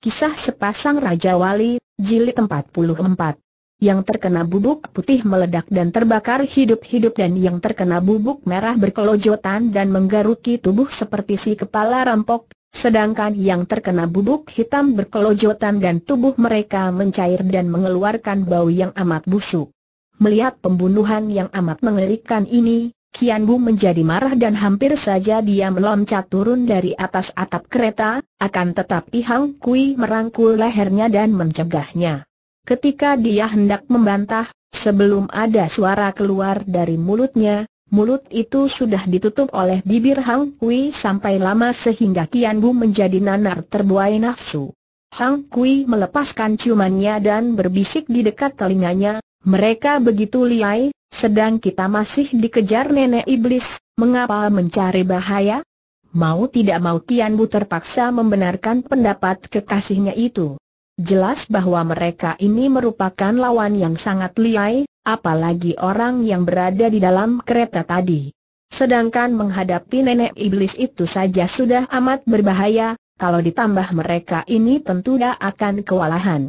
Kisah Sepasang Raja Wali, Jilid 44 Yang terkena bubuk putih meledak dan terbakar hidup-hidup dan yang terkena bubuk merah berkelojotan dan menggaruki tubuh seperti si kepala rampok, sedangkan yang terkena bubuk hitam berkelojotan dan tubuh mereka mencair dan mengeluarkan bau yang amat busuk. Melihat pembunuhan yang amat mengerikan ini, Kian Bu menjadi marah dan hampir saja dia meloncat turun dari atas atap kereta, akan tetapi Hang Kui merangkul lehernya dan mencegahnya. Ketika dia hendak membantah, sebelum ada suara keluar dari mulutnya, mulut itu sudah ditutup oleh bibir Hang Kui sampai lama sehingga Kian Bu menjadi nanar terbuai nafsu. Hang Kui melepaskan ciumannya dan berbisik di dekat telinganya, mereka begitu liai, sedang kita masih dikejar nenek iblis, mengapa mencari bahaya? Mau tidak mau Tian Bu terpaksa membenarkan pendapat kekasihnya itu. Jelas bahwa mereka ini merupakan lawan yang sangat liai, apalagi orang yang berada di dalam kereta tadi. Sedangkan menghadapi nenek iblis itu saja sudah amat berbahaya, kalau ditambah mereka ini tentu tidak akan kewalahan.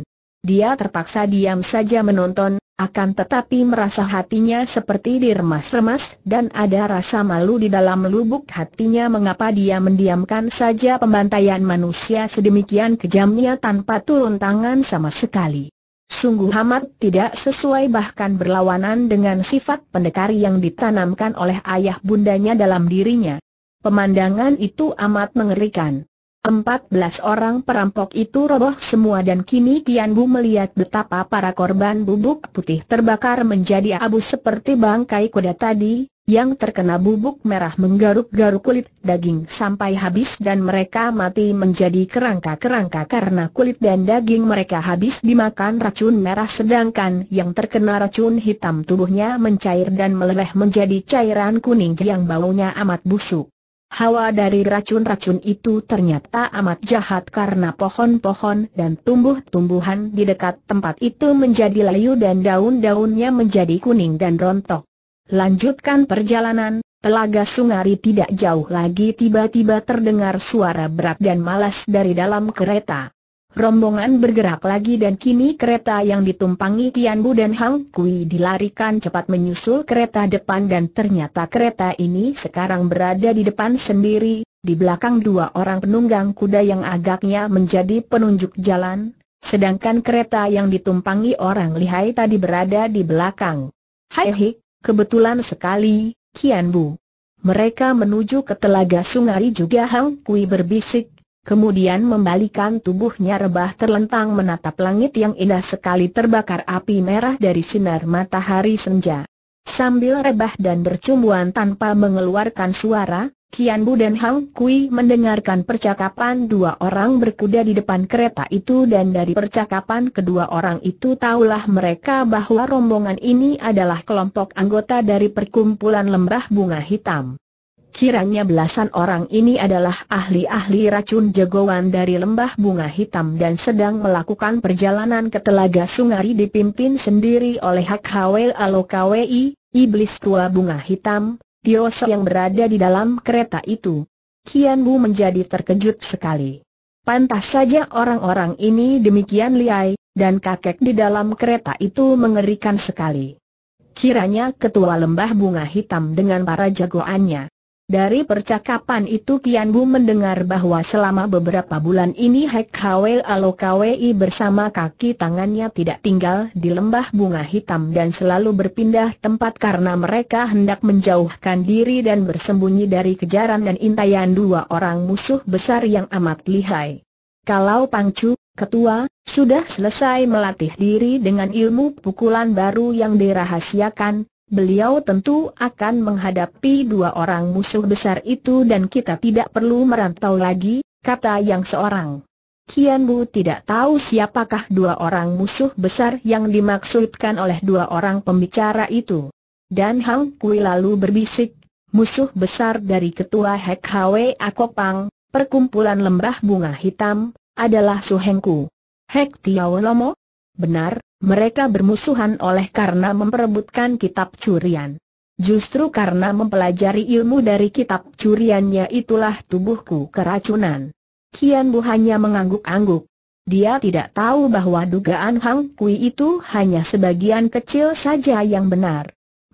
Dia terpaksa diam saja menonton, akan tetapi merasa hatinya seperti diremas-remas dan ada rasa malu di dalam lubuk hatinya mengapa dia mendiamkan saja pembantaian manusia sedemikian kejamnya tanpa turun tangan sama sekali. Sungguh amat tidak sesuai bahkan berlawanan dengan sifat pendekar yang ditanamkan oleh ayah bundanya dalam dirinya. Pemandangan itu amat mengerikan. 14 orang perampok itu roboh semua dan kini Tian Bu melihat betapa para korban bubuk putih terbakar menjadi abu seperti bangkai kuda tadi, yang terkena bubuk merah menggaruk-garuk kulit daging sampai habis dan mereka mati menjadi kerangka-kerangka karena kulit dan daging mereka habis dimakan racun merah sedangkan yang terkena racun hitam tubuhnya mencair dan meleleh menjadi cairan kuning yang baunya amat busuk. Hawa dari racun-racun itu ternyata amat jahat karena pohon-pohon dan tumbuh-tumbuhan di dekat tempat itu menjadi layu dan daun-daunnya menjadi kuning dan rontok. Lanjutkan perjalanan, telaga Sungari tidak jauh lagi tiba-tiba terdengar suara berat dan malas dari dalam kereta. Rombongan bergerak lagi dan kini kereta yang ditumpangi Tian Bu dan Hang Kui dilarikan cepat menyusul kereta depan dan ternyata kereta ini sekarang berada di depan sendiri, di belakang dua orang penunggang kuda yang agaknya menjadi penunjuk jalan, sedangkan kereta yang ditumpangi orang lihai tadi berada di belakang. Hai hik, kebetulan sekali, Tian Bu. Mereka menuju ke telaga sungai juga Hang Kui berbisik, kemudian membalikan tubuhnya rebah terlentang menatap langit yang indah sekali terbakar api merah dari sinar matahari senja. Sambil rebah dan bercumbuan tanpa mengeluarkan suara, Kian Bu dan Hang Kui mendengarkan percakapan dua orang berkuda di depan kereta itu dan dari percakapan kedua orang itu tahulah mereka bahwa rombongan ini adalah kelompok anggota dari perkumpulan lembah bunga hitam kiranya belasan orang ini adalah ahli-ahli racun jagoan dari lembah bunga hitam dan sedang melakukan perjalanan ke telaga Sungari dipimpin sendiri oleh Hak Hawel Alokawi, iblis tua bunga hitam, Tiosa yang berada di dalam kereta itu. Kian Bu menjadi terkejut sekali. Pantas saja orang-orang ini demikian liai, dan kakek di dalam kereta itu mengerikan sekali. Kiranya ketua lembah bunga hitam dengan para jagoannya dari percakapan itu Kian Bu mendengar bahwa selama beberapa bulan ini Hek Hwe bersama kaki tangannya tidak tinggal di lembah bunga hitam dan selalu berpindah tempat karena mereka hendak menjauhkan diri dan bersembunyi dari kejaran dan intayan dua orang musuh besar yang amat lihai. Kalau Pangcu, ketua, sudah selesai melatih diri dengan ilmu pukulan baru yang dirahasiakan, beliau tentu akan menghadapi dua orang musuh besar itu dan kita tidak perlu merantau lagi, kata yang seorang. Kian Bu tidak tahu siapakah dua orang musuh besar yang dimaksudkan oleh dua orang pembicara itu. Dan Hang Kui lalu berbisik, musuh besar dari ketua Hek Hwe Akopang, perkumpulan lembah bunga hitam, adalah Su Ku. Hek Tiao Lomo, Benar, mereka bermusuhan oleh karena memperebutkan kitab curian. Justru karena mempelajari ilmu dari kitab curiannya itulah tubuhku keracunan. Kian Bu hanya mengangguk-angguk. Dia tidak tahu bahwa dugaan Hang Kui itu hanya sebagian kecil saja yang benar.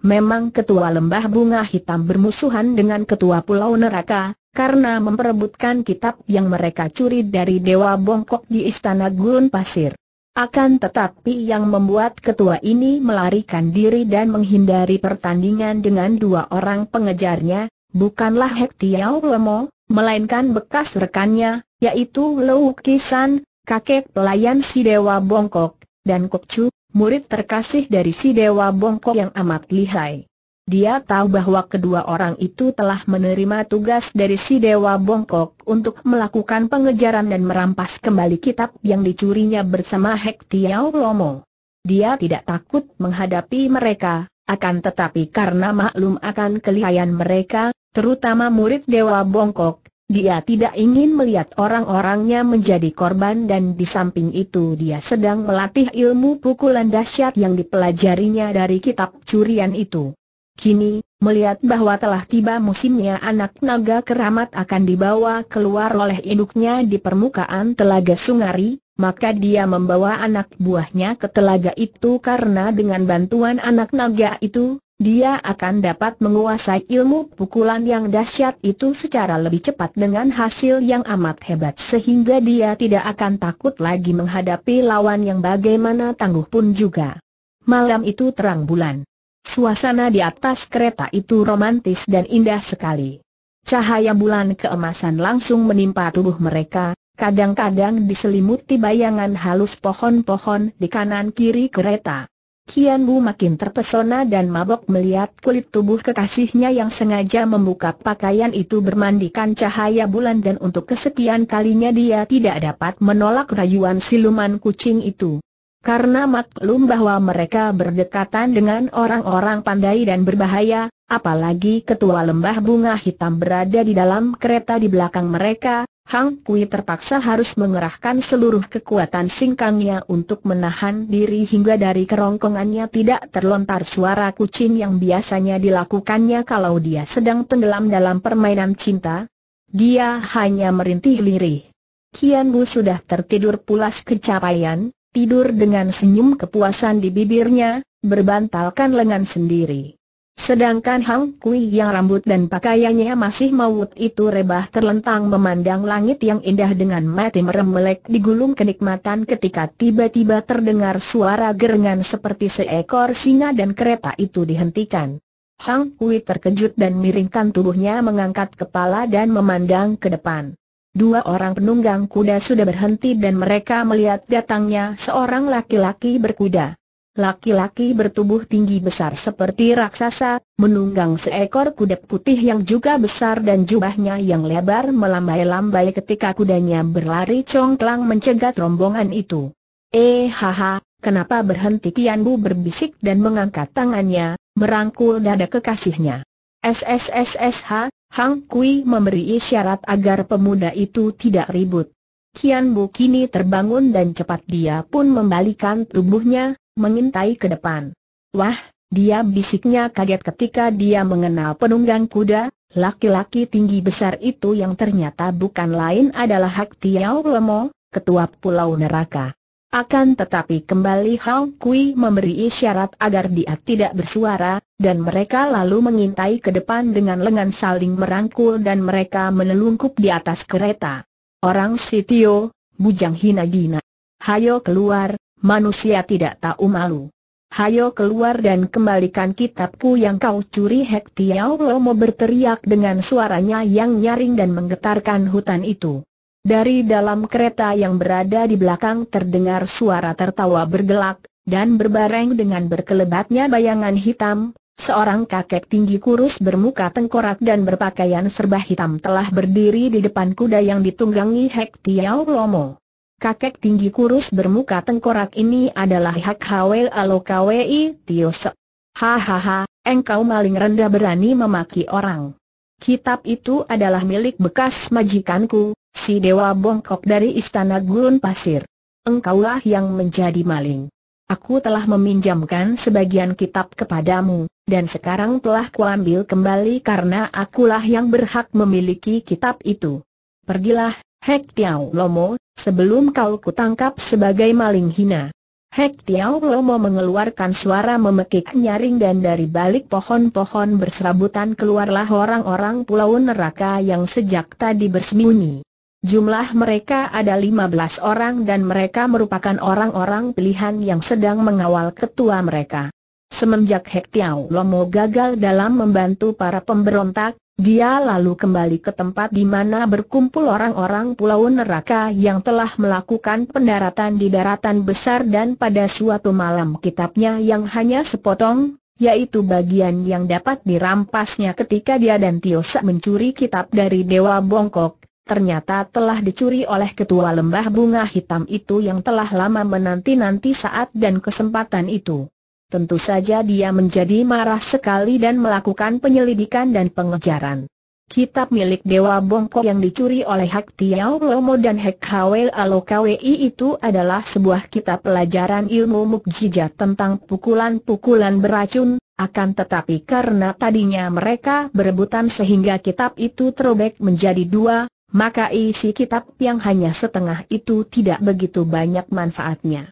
Memang ketua lembah bunga hitam bermusuhan dengan ketua pulau neraka, karena memperebutkan kitab yang mereka curi dari Dewa Bongkok di Istana Gurun Pasir. Akan tetapi yang membuat ketua ini melarikan diri dan menghindari pertandingan dengan dua orang pengejarnya, bukanlah Hek Tiao Lemo, melainkan bekas rekannya, yaitu Lou Kisan, kakek pelayan si Dewa Bongkok, dan Kokcu, murid terkasih dari si Dewa Bongkok yang amat lihai. Dia tahu bahwa kedua orang itu telah menerima tugas dari si Dewa Bongkok untuk melakukan pengejaran dan merampas kembali kitab yang dicurinya bersama Hek Tiao Lomo. Dia tidak takut menghadapi mereka, akan tetapi karena maklum akan kelihayan mereka, terutama murid Dewa Bongkok, dia tidak ingin melihat orang-orangnya menjadi korban dan di samping itu dia sedang melatih ilmu pukulan dahsyat yang dipelajarinya dari kitab curian itu. Kini, melihat bahwa telah tiba musimnya anak naga keramat akan dibawa keluar oleh induknya di permukaan telaga Sungari, maka dia membawa anak buahnya ke telaga itu karena dengan bantuan anak naga itu, dia akan dapat menguasai ilmu pukulan yang dahsyat itu secara lebih cepat dengan hasil yang amat hebat sehingga dia tidak akan takut lagi menghadapi lawan yang bagaimana tangguh pun juga. Malam itu terang bulan. Suasana di atas kereta itu romantis dan indah sekali. Cahaya bulan keemasan langsung menimpa tubuh mereka, kadang-kadang diselimuti bayangan halus pohon-pohon di kanan-kiri kereta. Kian Bu makin terpesona dan mabok melihat kulit tubuh kekasihnya yang sengaja membuka pakaian itu bermandikan cahaya bulan dan untuk kesekian kalinya dia tidak dapat menolak rayuan siluman kucing itu. Karena maklum bahwa mereka berdekatan dengan orang-orang pandai dan berbahaya, apalagi ketua lembah bunga hitam berada di dalam kereta di belakang mereka, Hang Kui terpaksa harus mengerahkan seluruh kekuatan singkangnya untuk menahan diri hingga dari kerongkongannya tidak terlontar suara kucing yang biasanya dilakukannya kalau dia sedang tenggelam dalam permainan cinta. Dia hanya merintih lirih. Kian Bu sudah tertidur pulas kecapaian, tidur dengan senyum kepuasan di bibirnya, berbantalkan lengan sendiri. Sedangkan Hang Kui yang rambut dan pakaiannya masih maut itu rebah terlentang memandang langit yang indah dengan mati merem melek digulung kenikmatan ketika tiba-tiba terdengar suara gerengan seperti seekor singa dan kereta itu dihentikan. Hang Kui terkejut dan miringkan tubuhnya mengangkat kepala dan memandang ke depan. Dua orang penunggang kuda sudah berhenti dan mereka melihat datangnya seorang laki-laki berkuda. Laki-laki bertubuh tinggi besar seperti raksasa, menunggang seekor kuda putih yang juga besar dan jubahnya yang lebar melambai-lambai ketika kudanya berlari congklang mencegat rombongan itu. Eh haha, kenapa berhenti Kian berbisik dan mengangkat tangannya, merangkul dada kekasihnya. SSSSH, Hang Kui memberi isyarat agar pemuda itu tidak ribut. Kian Bu kini terbangun dan cepat dia pun membalikan tubuhnya, mengintai ke depan. Wah, dia bisiknya kaget ketika dia mengenal penunggang kuda, laki-laki tinggi besar itu yang ternyata bukan lain adalah Hak Tiao Lemo, ketua Pulau Neraka. Akan tetapi kembali Hao Kui memberi isyarat agar dia tidak bersuara, dan mereka lalu mengintai ke depan dengan lengan saling merangkul dan mereka menelungkup di atas kereta. Orang Sitio, bujang hina gina. Hayo keluar, manusia tidak tahu malu. Hayo keluar dan kembalikan kitabku yang kau curi Hek Tiao Lomo berteriak dengan suaranya yang nyaring dan menggetarkan hutan itu. Dari dalam kereta yang berada di belakang terdengar suara tertawa bergelak, dan berbareng dengan berkelebatnya bayangan hitam, seorang kakek tinggi kurus bermuka tengkorak dan berpakaian serba hitam telah berdiri di depan kuda yang ditunggangi Hek Tiao Lomo. Kakek tinggi kurus bermuka tengkorak ini adalah Hak Kwe Alokawi Tiosek. Hahaha, engkau maling rendah berani memaki orang. Kitab itu adalah milik bekas majikanku, si Dewa Bongkok dari Istana Gurun Pasir. Engkaulah yang menjadi maling. Aku telah meminjamkan sebagian kitab kepadamu, dan sekarang telah kuambil kembali karena akulah yang berhak memiliki kitab itu. Pergilah, Hek Tiao Lomo, sebelum kau kutangkap sebagai maling hina. Hek Tiao Lomo mengeluarkan suara memekik nyaring dan dari balik pohon-pohon berserabutan keluarlah orang-orang pulau neraka yang sejak tadi bersembunyi. Jumlah mereka ada 15 orang dan mereka merupakan orang-orang pilihan yang sedang mengawal ketua mereka. Semenjak Hek Tiao Lomo gagal dalam membantu para pemberontak, dia lalu kembali ke tempat di mana berkumpul orang-orang pulau neraka yang telah melakukan pendaratan di daratan besar dan pada suatu malam kitabnya yang hanya sepotong, yaitu bagian yang dapat dirampasnya ketika dia dan Tiosa mencuri kitab dari Dewa Bongkok, ternyata telah dicuri oleh ketua lembah bunga hitam itu yang telah lama menanti-nanti saat dan kesempatan itu. Tentu saja dia menjadi marah sekali dan melakukan penyelidikan dan pengejaran. Kitab milik Dewa Bongkok yang dicuri oleh Hak Tiao Lomo dan Hak Hawel Alokawei itu adalah sebuah kitab pelajaran ilmu mukjizat tentang pukulan-pukulan beracun, akan tetapi karena tadinya mereka berebutan sehingga kitab itu terobek menjadi dua, maka isi kitab yang hanya setengah itu tidak begitu banyak manfaatnya.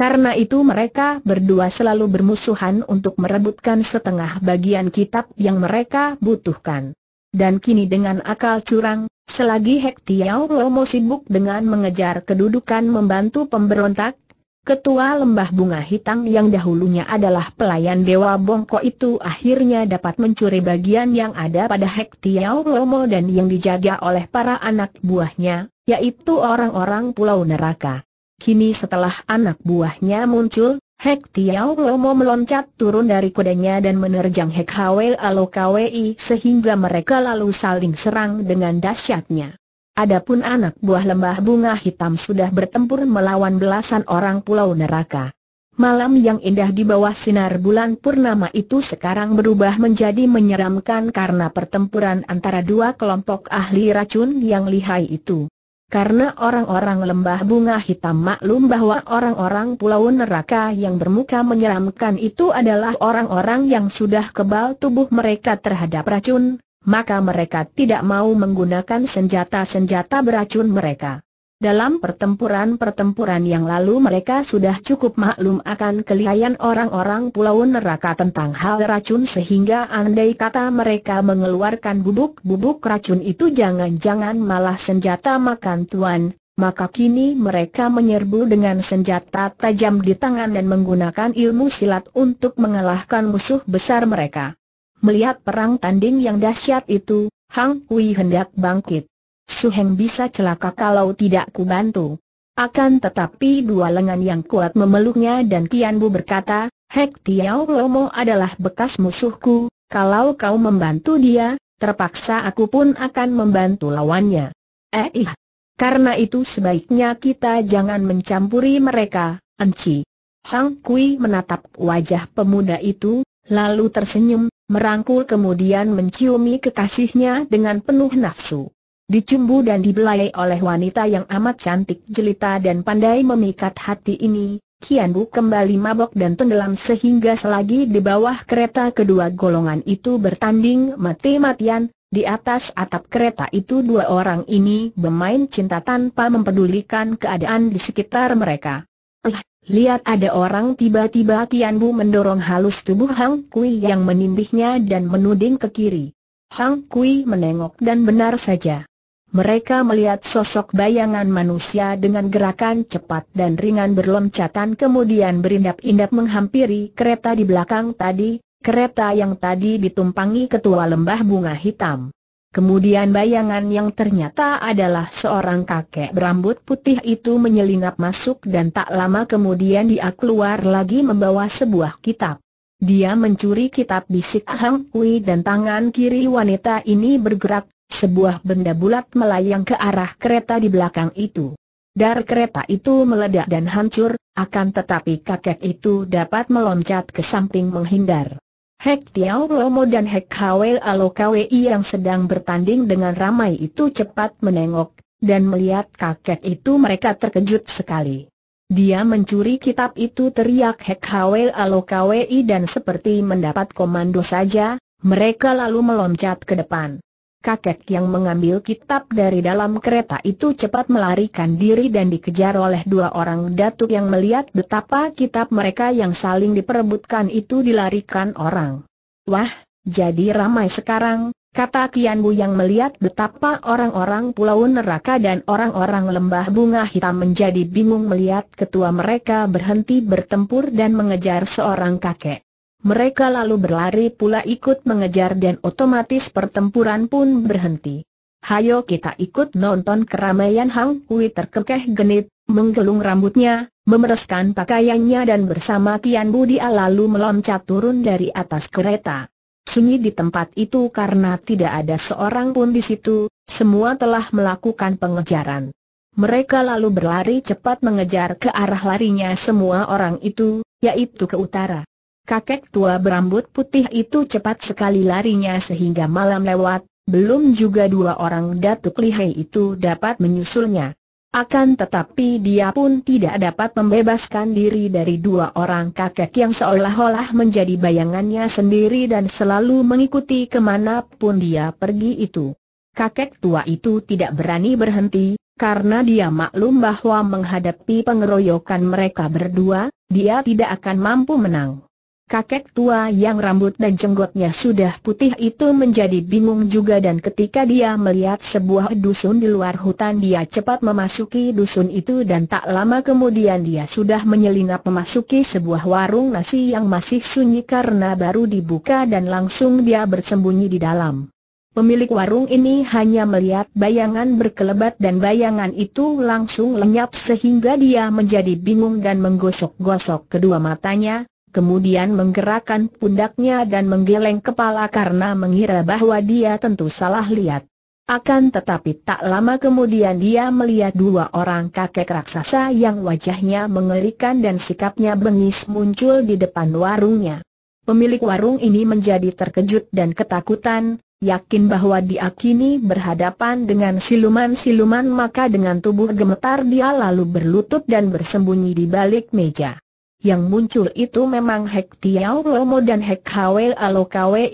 Karena itu mereka berdua selalu bermusuhan untuk merebutkan setengah bagian kitab yang mereka butuhkan. Dan kini dengan akal curang, selagi Hek Romo Lomo sibuk dengan mengejar kedudukan membantu pemberontak, ketua lembah bunga hitam yang dahulunya adalah pelayan Dewa Bongko itu akhirnya dapat mencuri bagian yang ada pada Hek Romo Lomo dan yang dijaga oleh para anak buahnya, yaitu orang-orang Pulau Neraka. Kini setelah anak buahnya muncul, Hek Tiao Lomo meloncat turun dari kudanya dan menerjang Hek Hwe Alo Kwei sehingga mereka lalu saling serang dengan dahsyatnya. Adapun anak buah lembah bunga hitam sudah bertempur melawan belasan orang pulau neraka. Malam yang indah di bawah sinar bulan purnama itu sekarang berubah menjadi menyeramkan karena pertempuran antara dua kelompok ahli racun yang lihai itu. Karena orang-orang lembah bunga hitam maklum bahwa orang-orang pulau neraka yang bermuka menyeramkan itu adalah orang-orang yang sudah kebal tubuh mereka terhadap racun, maka mereka tidak mau menggunakan senjata-senjata beracun mereka. Dalam pertempuran-pertempuran yang lalu mereka sudah cukup maklum akan kelihayan orang-orang pulau neraka tentang hal racun sehingga andai kata mereka mengeluarkan bubuk-bubuk racun itu jangan-jangan malah senjata makan tuan, maka kini mereka menyerbu dengan senjata tajam di tangan dan menggunakan ilmu silat untuk mengalahkan musuh besar mereka. Melihat perang tanding yang dahsyat itu, Hang Hui hendak bangkit. Su bisa celaka kalau tidak ku bantu. Akan tetapi dua lengan yang kuat memeluknya dan Tian Bu berkata, Hek Tiau Lomo adalah bekas musuhku, kalau kau membantu dia, terpaksa aku pun akan membantu lawannya. Eh ih. Karena itu sebaiknya kita jangan mencampuri mereka, Enci. Hang Kui menatap wajah pemuda itu, lalu tersenyum, merangkul kemudian menciumi kekasihnya dengan penuh nafsu. Dicumbu dan dibelai oleh wanita yang amat cantik jelita dan pandai memikat hati ini, Kian Bu kembali mabok dan tenggelam sehingga selagi di bawah kereta kedua golongan itu bertanding mati-matian, di atas atap kereta itu dua orang ini bermain cinta tanpa mempedulikan keadaan di sekitar mereka. Eh, lihat ada orang tiba-tiba Kian Bu mendorong halus tubuh Hang Kui yang menindihnya dan menuding ke kiri. Hang Kui menengok dan benar saja. Mereka melihat sosok bayangan manusia dengan gerakan cepat dan ringan berloncatan kemudian berindap-indap menghampiri kereta di belakang tadi, kereta yang tadi ditumpangi ketua lembah bunga hitam. Kemudian bayangan yang ternyata adalah seorang kakek berambut putih itu menyelinap masuk dan tak lama kemudian dia keluar lagi membawa sebuah kitab. Dia mencuri kitab bisik Hang Kui dan tangan kiri wanita ini bergerak sebuah benda bulat melayang ke arah kereta di belakang itu. Dar kereta itu meledak dan hancur, akan tetapi kakek itu dapat meloncat ke samping menghindar. Hek Tiao Lomo dan Hek Hwel Alo Kwi yang sedang bertanding dengan ramai itu cepat menengok, dan melihat kakek itu mereka terkejut sekali. Dia mencuri kitab itu teriak Hek Hwel Alo Kwi dan seperti mendapat komando saja, mereka lalu meloncat ke depan kakek yang mengambil kitab dari dalam kereta itu cepat melarikan diri dan dikejar oleh dua orang datuk yang melihat betapa kitab mereka yang saling diperebutkan itu dilarikan orang. Wah, jadi ramai sekarang, kata Kian Bu yang melihat betapa orang-orang pulau neraka dan orang-orang lembah bunga hitam menjadi bingung melihat ketua mereka berhenti bertempur dan mengejar seorang kakek. Mereka lalu berlari pula ikut mengejar dan otomatis pertempuran pun berhenti. Hayo kita ikut nonton keramaian Hang Hui terkekeh genit, menggelung rambutnya, memereskan pakaiannya dan bersama Tian Bu dia lalu meloncat turun dari atas kereta. Sunyi di tempat itu karena tidak ada seorang pun di situ, semua telah melakukan pengejaran. Mereka lalu berlari cepat mengejar ke arah larinya semua orang itu, yaitu ke utara. Kakek tua berambut putih itu cepat sekali larinya sehingga malam lewat, belum juga dua orang datuk lihai itu dapat menyusulnya. Akan tetapi dia pun tidak dapat membebaskan diri dari dua orang kakek yang seolah-olah menjadi bayangannya sendiri dan selalu mengikuti kemanapun dia pergi itu. Kakek tua itu tidak berani berhenti, karena dia maklum bahwa menghadapi pengeroyokan mereka berdua, dia tidak akan mampu menang. Kakek tua yang rambut dan jenggotnya sudah putih itu menjadi bingung juga dan ketika dia melihat sebuah dusun di luar hutan dia cepat memasuki dusun itu dan tak lama kemudian dia sudah menyelinap memasuki sebuah warung nasi yang masih sunyi karena baru dibuka dan langsung dia bersembunyi di dalam. Pemilik warung ini hanya melihat bayangan berkelebat dan bayangan itu langsung lenyap sehingga dia menjadi bingung dan menggosok-gosok kedua matanya, kemudian menggerakkan pundaknya dan menggeleng kepala karena mengira bahwa dia tentu salah lihat. Akan tetapi tak lama kemudian dia melihat dua orang kakek raksasa yang wajahnya mengerikan dan sikapnya bengis muncul di depan warungnya. Pemilik warung ini menjadi terkejut dan ketakutan, yakin bahwa dia kini berhadapan dengan siluman-siluman maka dengan tubuh gemetar dia lalu berlutut dan bersembunyi di balik meja. Yang muncul itu memang Hek Tiao Lomo dan Hek Hwe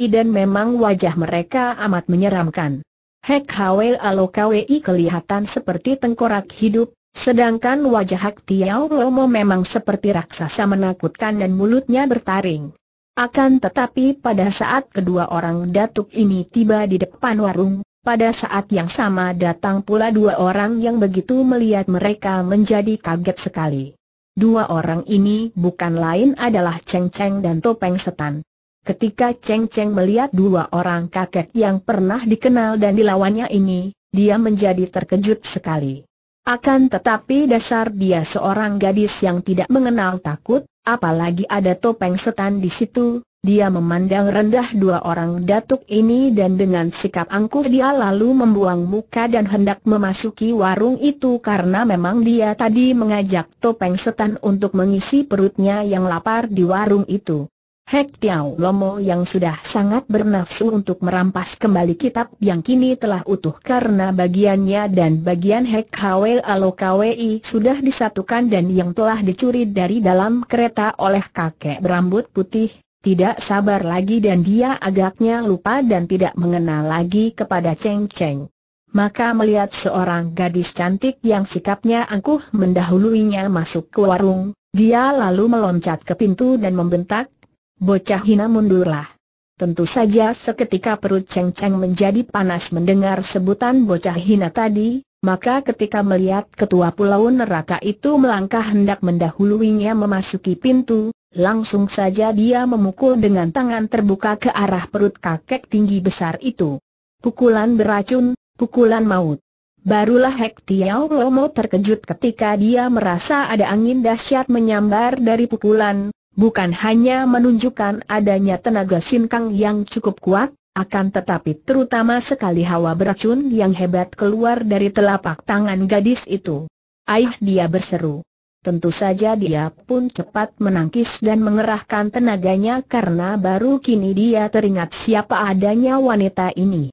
dan memang wajah mereka amat menyeramkan. Hek Hwe I kelihatan seperti tengkorak hidup, sedangkan wajah Hek Tiao Lomo memang seperti raksasa menakutkan dan mulutnya bertaring. Akan tetapi pada saat kedua orang datuk ini tiba di depan warung, pada saat yang sama datang pula dua orang yang begitu melihat mereka menjadi kaget sekali. Dua orang ini bukan lain adalah Cheng Cheng dan Topeng Setan. Ketika Cheng Cheng melihat dua orang kakek yang pernah dikenal dan dilawannya ini, dia menjadi terkejut sekali. Akan tetapi dasar dia seorang gadis yang tidak mengenal takut, apalagi ada topeng setan di situ, dia memandang rendah dua orang datuk ini dan dengan sikap angkuh dia lalu membuang muka dan hendak memasuki warung itu karena memang dia tadi mengajak topeng setan untuk mengisi perutnya yang lapar di warung itu. Hek Tiao Lomo yang sudah sangat bernafsu untuk merampas kembali kitab yang kini telah utuh karena bagiannya dan bagian Hek Hawel Alo Kwi sudah disatukan dan yang telah dicuri dari dalam kereta oleh kakek berambut putih tidak sabar lagi dan dia agaknya lupa dan tidak mengenal lagi kepada Cheng Cheng. Maka melihat seorang gadis cantik yang sikapnya angkuh mendahuluinya masuk ke warung, dia lalu meloncat ke pintu dan membentak, bocah hina mundurlah. Tentu saja seketika perut Cheng Cheng menjadi panas mendengar sebutan bocah hina tadi, maka ketika melihat ketua pulau neraka itu melangkah hendak mendahuluinya memasuki pintu, Langsung saja dia memukul dengan tangan terbuka ke arah perut kakek tinggi besar itu. Pukulan beracun, pukulan maut. Barulah Hek Tiao Lomo terkejut ketika dia merasa ada angin dahsyat menyambar dari pukulan, bukan hanya menunjukkan adanya tenaga sinkang yang cukup kuat, akan tetapi terutama sekali hawa beracun yang hebat keluar dari telapak tangan gadis itu. Aih dia berseru. Tentu saja dia pun cepat menangkis dan mengerahkan tenaganya karena baru kini dia teringat siapa adanya wanita ini.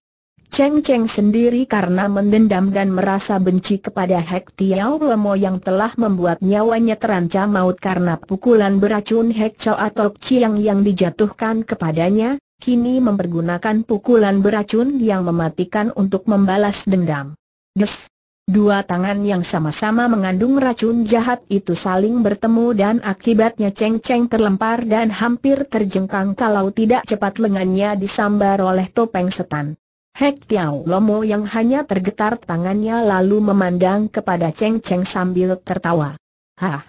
Cheng Cheng sendiri karena mendendam dan merasa benci kepada Hek Tiao Lemo yang telah membuat nyawanya terancam maut karena pukulan beracun Hek Chao atau Chiang yang dijatuhkan kepadanya, kini mempergunakan pukulan beracun yang mematikan untuk membalas dendam. Des! Dua tangan yang sama-sama mengandung racun jahat itu saling bertemu dan akibatnya Ceng Ceng terlempar dan hampir terjengkang kalau tidak cepat lengannya disambar oleh topeng setan. Hek Tiao Lomo yang hanya tergetar tangannya lalu memandang kepada Ceng Ceng sambil tertawa. Hah!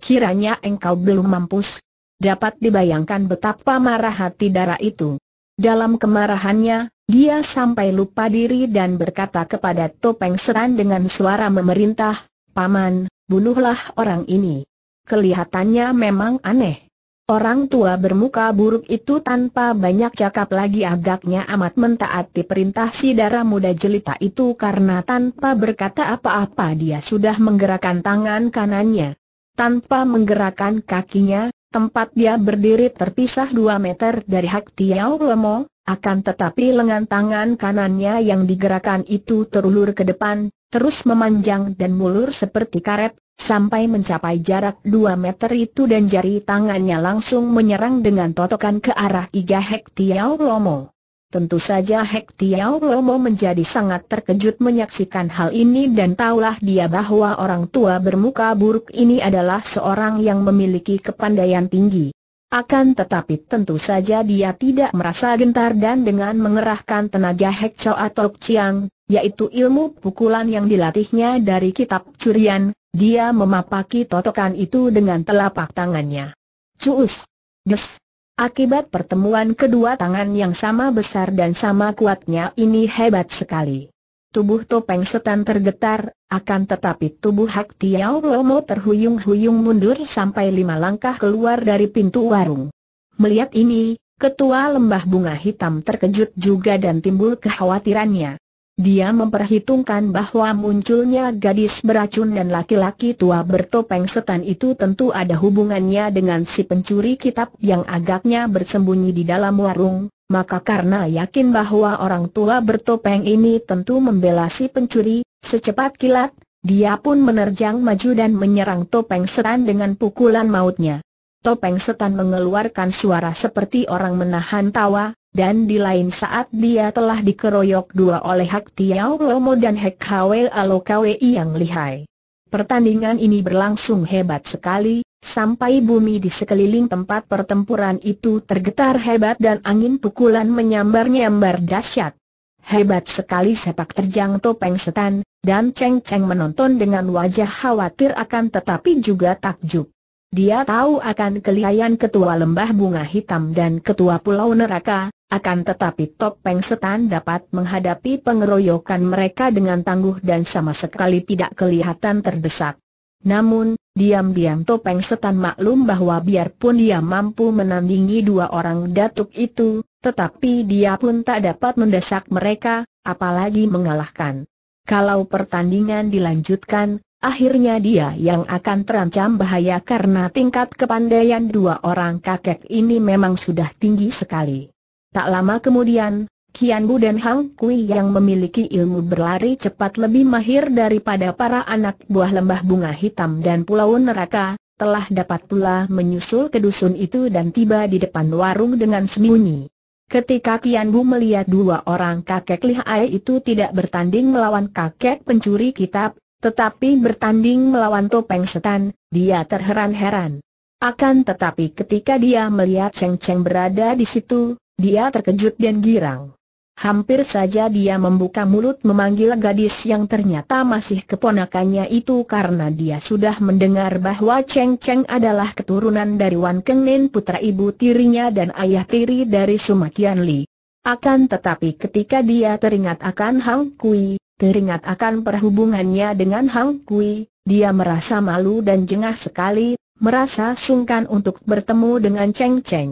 Kiranya engkau belum mampus. Dapat dibayangkan betapa marah hati darah itu. Dalam kemarahannya, dia sampai lupa diri dan berkata kepada Topeng Seran dengan suara memerintah, Paman, bunuhlah orang ini. Kelihatannya memang aneh. Orang tua bermuka buruk itu tanpa banyak cakap lagi agaknya amat mentaati perintah si darah muda jelita itu karena tanpa berkata apa-apa dia sudah menggerakkan tangan kanannya. Tanpa menggerakkan kakinya, Tempat dia berdiri terpisah dua meter dari Hak Tiao Lemo, akan tetapi lengan tangan kanannya yang digerakkan itu terulur ke depan, terus memanjang dan mulur seperti karet, sampai mencapai jarak dua meter itu dan jari tangannya langsung menyerang dengan totokan ke arah Iga Hek Tiao Lomo. Tentu saja Hek Tiao Lomo menjadi sangat terkejut menyaksikan hal ini dan taulah dia bahwa orang tua bermuka buruk ini adalah seorang yang memiliki kepandaian tinggi. Akan tetapi tentu saja dia tidak merasa gentar dan dengan mengerahkan tenaga Hek Chow atau Chiang, yaitu ilmu pukulan yang dilatihnya dari kitab curian, dia memapaki totokan itu dengan telapak tangannya. Cus! Des! Akibat pertemuan kedua tangan yang sama besar dan sama kuatnya ini hebat sekali. Tubuh topeng setan tergetar, akan tetapi tubuh Hak Tiao Romo terhuyung-huyung mundur sampai lima langkah keluar dari pintu warung. Melihat ini, ketua lembah bunga hitam terkejut juga dan timbul kekhawatirannya. Dia memperhitungkan bahwa munculnya gadis beracun dan laki-laki tua bertopeng setan itu tentu ada hubungannya dengan si pencuri kitab yang agaknya bersembunyi di dalam warung, maka karena yakin bahwa orang tua bertopeng ini tentu membela si pencuri, secepat kilat, dia pun menerjang maju dan menyerang topeng setan dengan pukulan mautnya. Topeng setan mengeluarkan suara seperti orang menahan tawa, dan di lain saat dia telah dikeroyok dua oleh Hak Tiao Lomo dan Hak Hwe Alo yang lihai. Pertandingan ini berlangsung hebat sekali, sampai bumi di sekeliling tempat pertempuran itu tergetar hebat dan angin pukulan menyambar-nyambar dahsyat. Hebat sekali sepak terjang topeng setan, dan Cheng Cheng menonton dengan wajah khawatir akan tetapi juga takjub. Dia tahu akan kelihayan ketua lembah bunga hitam dan ketua pulau neraka, akan tetapi Topeng Setan dapat menghadapi pengeroyokan mereka dengan tangguh dan sama sekali tidak kelihatan terdesak. Namun, diam-diam Topeng Setan maklum bahwa biarpun dia mampu menandingi dua orang datuk itu, tetapi dia pun tak dapat mendesak mereka, apalagi mengalahkan. Kalau pertandingan dilanjutkan, Akhirnya dia yang akan terancam bahaya karena tingkat kepandaian dua orang kakek ini memang sudah tinggi sekali. Tak lama kemudian, Kian Bu dan Hang Kui yang memiliki ilmu berlari cepat lebih mahir daripada para anak buah lembah bunga hitam dan pulau neraka, telah dapat pula menyusul ke dusun itu dan tiba di depan warung dengan sembunyi. Ketika Kian Bu melihat dua orang kakek lihai itu tidak bertanding melawan kakek pencuri kitab, tetapi bertanding melawan topeng setan, dia terheran-heran. Akan tetapi ketika dia melihat Cheng Cheng berada di situ, dia terkejut dan girang. Hampir saja dia membuka mulut memanggil gadis yang ternyata masih keponakannya itu karena dia sudah mendengar bahwa Cheng Cheng adalah keturunan dari Wan Keng Nen putra ibu tirinya dan ayah tiri dari Sumakian Li. Akan tetapi ketika dia teringat akan Hang Kui, Teringat akan perhubungannya dengan Hang Kui, dia merasa malu dan jengah sekali, merasa sungkan untuk bertemu dengan Cheng Cheng.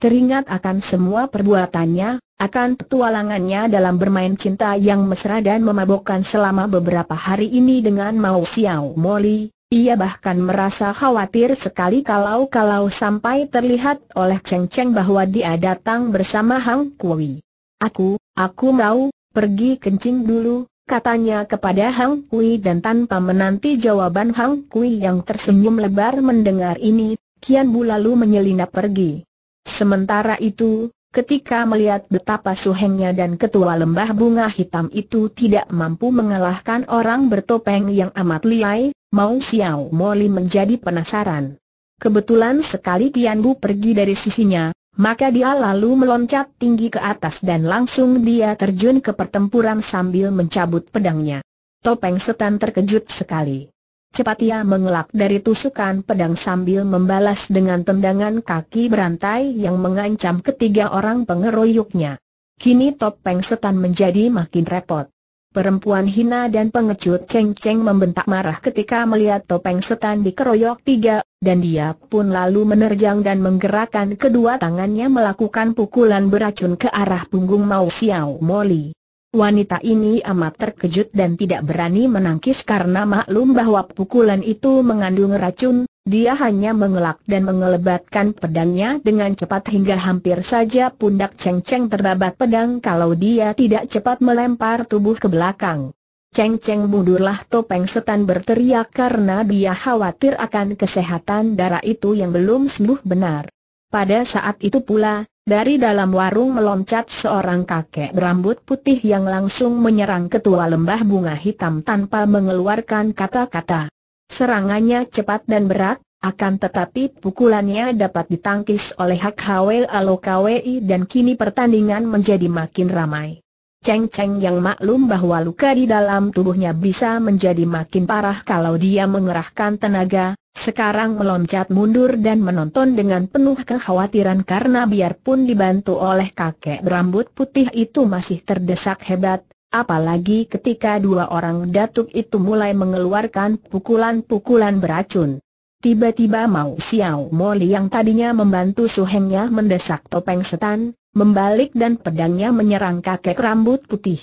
Teringat akan semua perbuatannya, akan petualangannya dalam bermain cinta yang mesra dan memabokkan selama beberapa hari ini dengan Mao Xiao Moli, ia bahkan merasa khawatir sekali kalau-kalau sampai terlihat oleh Cheng Cheng bahwa dia datang bersama Hang Kui. Aku, aku mau, pergi kencing dulu, katanya kepada Hang Kui dan tanpa menanti jawaban Hang Kui yang tersenyum lebar mendengar ini, Kian Bu lalu menyelinap pergi. Sementara itu, ketika melihat betapa suhengnya dan ketua lembah bunga hitam itu tidak mampu mengalahkan orang bertopeng yang amat liai, Mau Xiao Moli menjadi penasaran. Kebetulan sekali Kian Bu pergi dari sisinya, maka dia lalu meloncat tinggi ke atas dan langsung dia terjun ke pertempuran sambil mencabut pedangnya. Topeng setan terkejut sekali. Cepat ia mengelak dari tusukan pedang sambil membalas dengan tendangan kaki berantai yang mengancam ketiga orang pengeroyoknya. Kini topeng setan menjadi makin repot. Perempuan hina dan pengecut Cheng Cheng membentak marah ketika melihat topeng setan dikeroyok tiga, dan dia pun lalu menerjang dan menggerakkan kedua tangannya melakukan pukulan beracun ke arah punggung Mao Xiao Moli. Wanita ini amat terkejut dan tidak berani menangkis karena maklum bahwa pukulan itu mengandung racun, dia hanya mengelak dan mengelebatkan pedangnya dengan cepat hingga hampir saja pundak Cheng Cheng terbabat pedang kalau dia tidak cepat melempar tubuh ke belakang. Cheng Cheng mundurlah topeng setan berteriak karena dia khawatir akan kesehatan darah itu yang belum sembuh benar. Pada saat itu pula, dari dalam warung meloncat seorang kakek berambut putih yang langsung menyerang ketua lembah bunga hitam tanpa mengeluarkan kata-kata. Serangannya cepat dan berat, akan tetapi pukulannya dapat ditangkis oleh Hak Hwe Alokwi dan kini pertandingan menjadi makin ramai. Cheng Cheng yang maklum bahwa luka di dalam tubuhnya bisa menjadi makin parah kalau dia mengerahkan tenaga, sekarang meloncat mundur dan menonton dengan penuh kekhawatiran karena biarpun dibantu oleh kakek berambut putih itu masih terdesak hebat, apalagi ketika dua orang datuk itu mulai mengeluarkan pukulan-pukulan beracun. Tiba-tiba Mau Xiao Moli yang tadinya membantu Su Hengnya mendesak topeng setan, membalik dan pedangnya menyerang kakek rambut putih.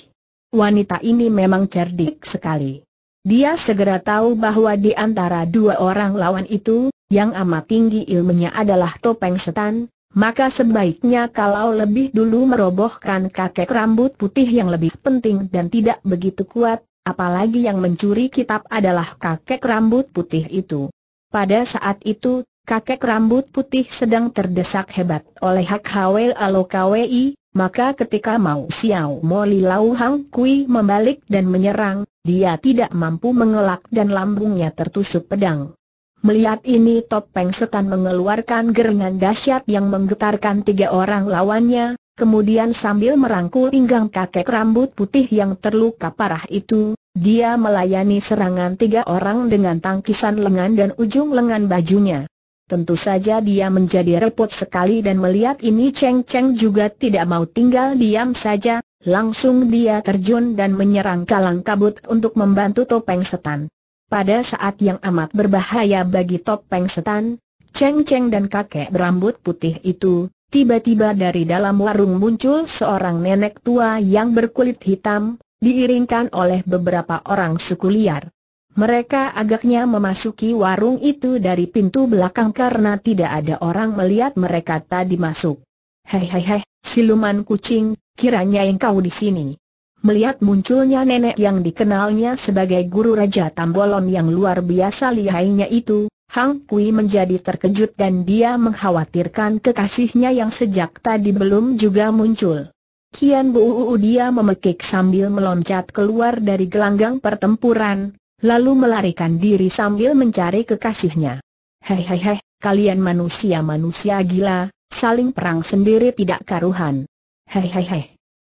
Wanita ini memang cerdik sekali. Dia segera tahu bahwa di antara dua orang lawan itu, yang amat tinggi ilmunya adalah topeng setan, maka sebaiknya kalau lebih dulu merobohkan kakek rambut putih yang lebih penting dan tidak begitu kuat, apalagi yang mencuri kitab adalah kakek rambut putih itu. Pada saat itu, kakek rambut putih sedang terdesak hebat oleh Hak alo Alokwi, maka ketika Mau Xiao Moli Lau Hang Kui membalik dan menyerang, dia tidak mampu mengelak dan lambungnya tertusuk pedang. Melihat ini Topeng Setan mengeluarkan gerengan dahsyat yang menggetarkan tiga orang lawannya, kemudian sambil merangkul pinggang kakek rambut putih yang terluka parah itu, dia melayani serangan tiga orang dengan tangkisan lengan dan ujung lengan bajunya. Tentu saja dia menjadi repot sekali dan melihat ini Cheng Cheng juga tidak mau tinggal diam saja, langsung dia terjun dan menyerang kalang kabut untuk membantu topeng setan. Pada saat yang amat berbahaya bagi Topeng Setan, Cheng Cheng dan kakek berambut putih itu, tiba-tiba dari dalam warung muncul seorang nenek tua yang berkulit hitam, diiringkan oleh beberapa orang suku liar. Mereka agaknya memasuki warung itu dari pintu belakang karena tidak ada orang melihat mereka tadi masuk. Hei hei hei, siluman kucing, kiranya engkau di sini melihat munculnya nenek yang dikenalnya sebagai guru Raja Tambolon yang luar biasa lihainya itu, Hang Kui menjadi terkejut dan dia mengkhawatirkan kekasihnya yang sejak tadi belum juga muncul. Kian Buu dia memekik sambil meloncat keluar dari gelanggang pertempuran, lalu melarikan diri sambil mencari kekasihnya. Hei hei hei, kalian manusia-manusia gila, saling perang sendiri tidak karuhan. Hei hei hei.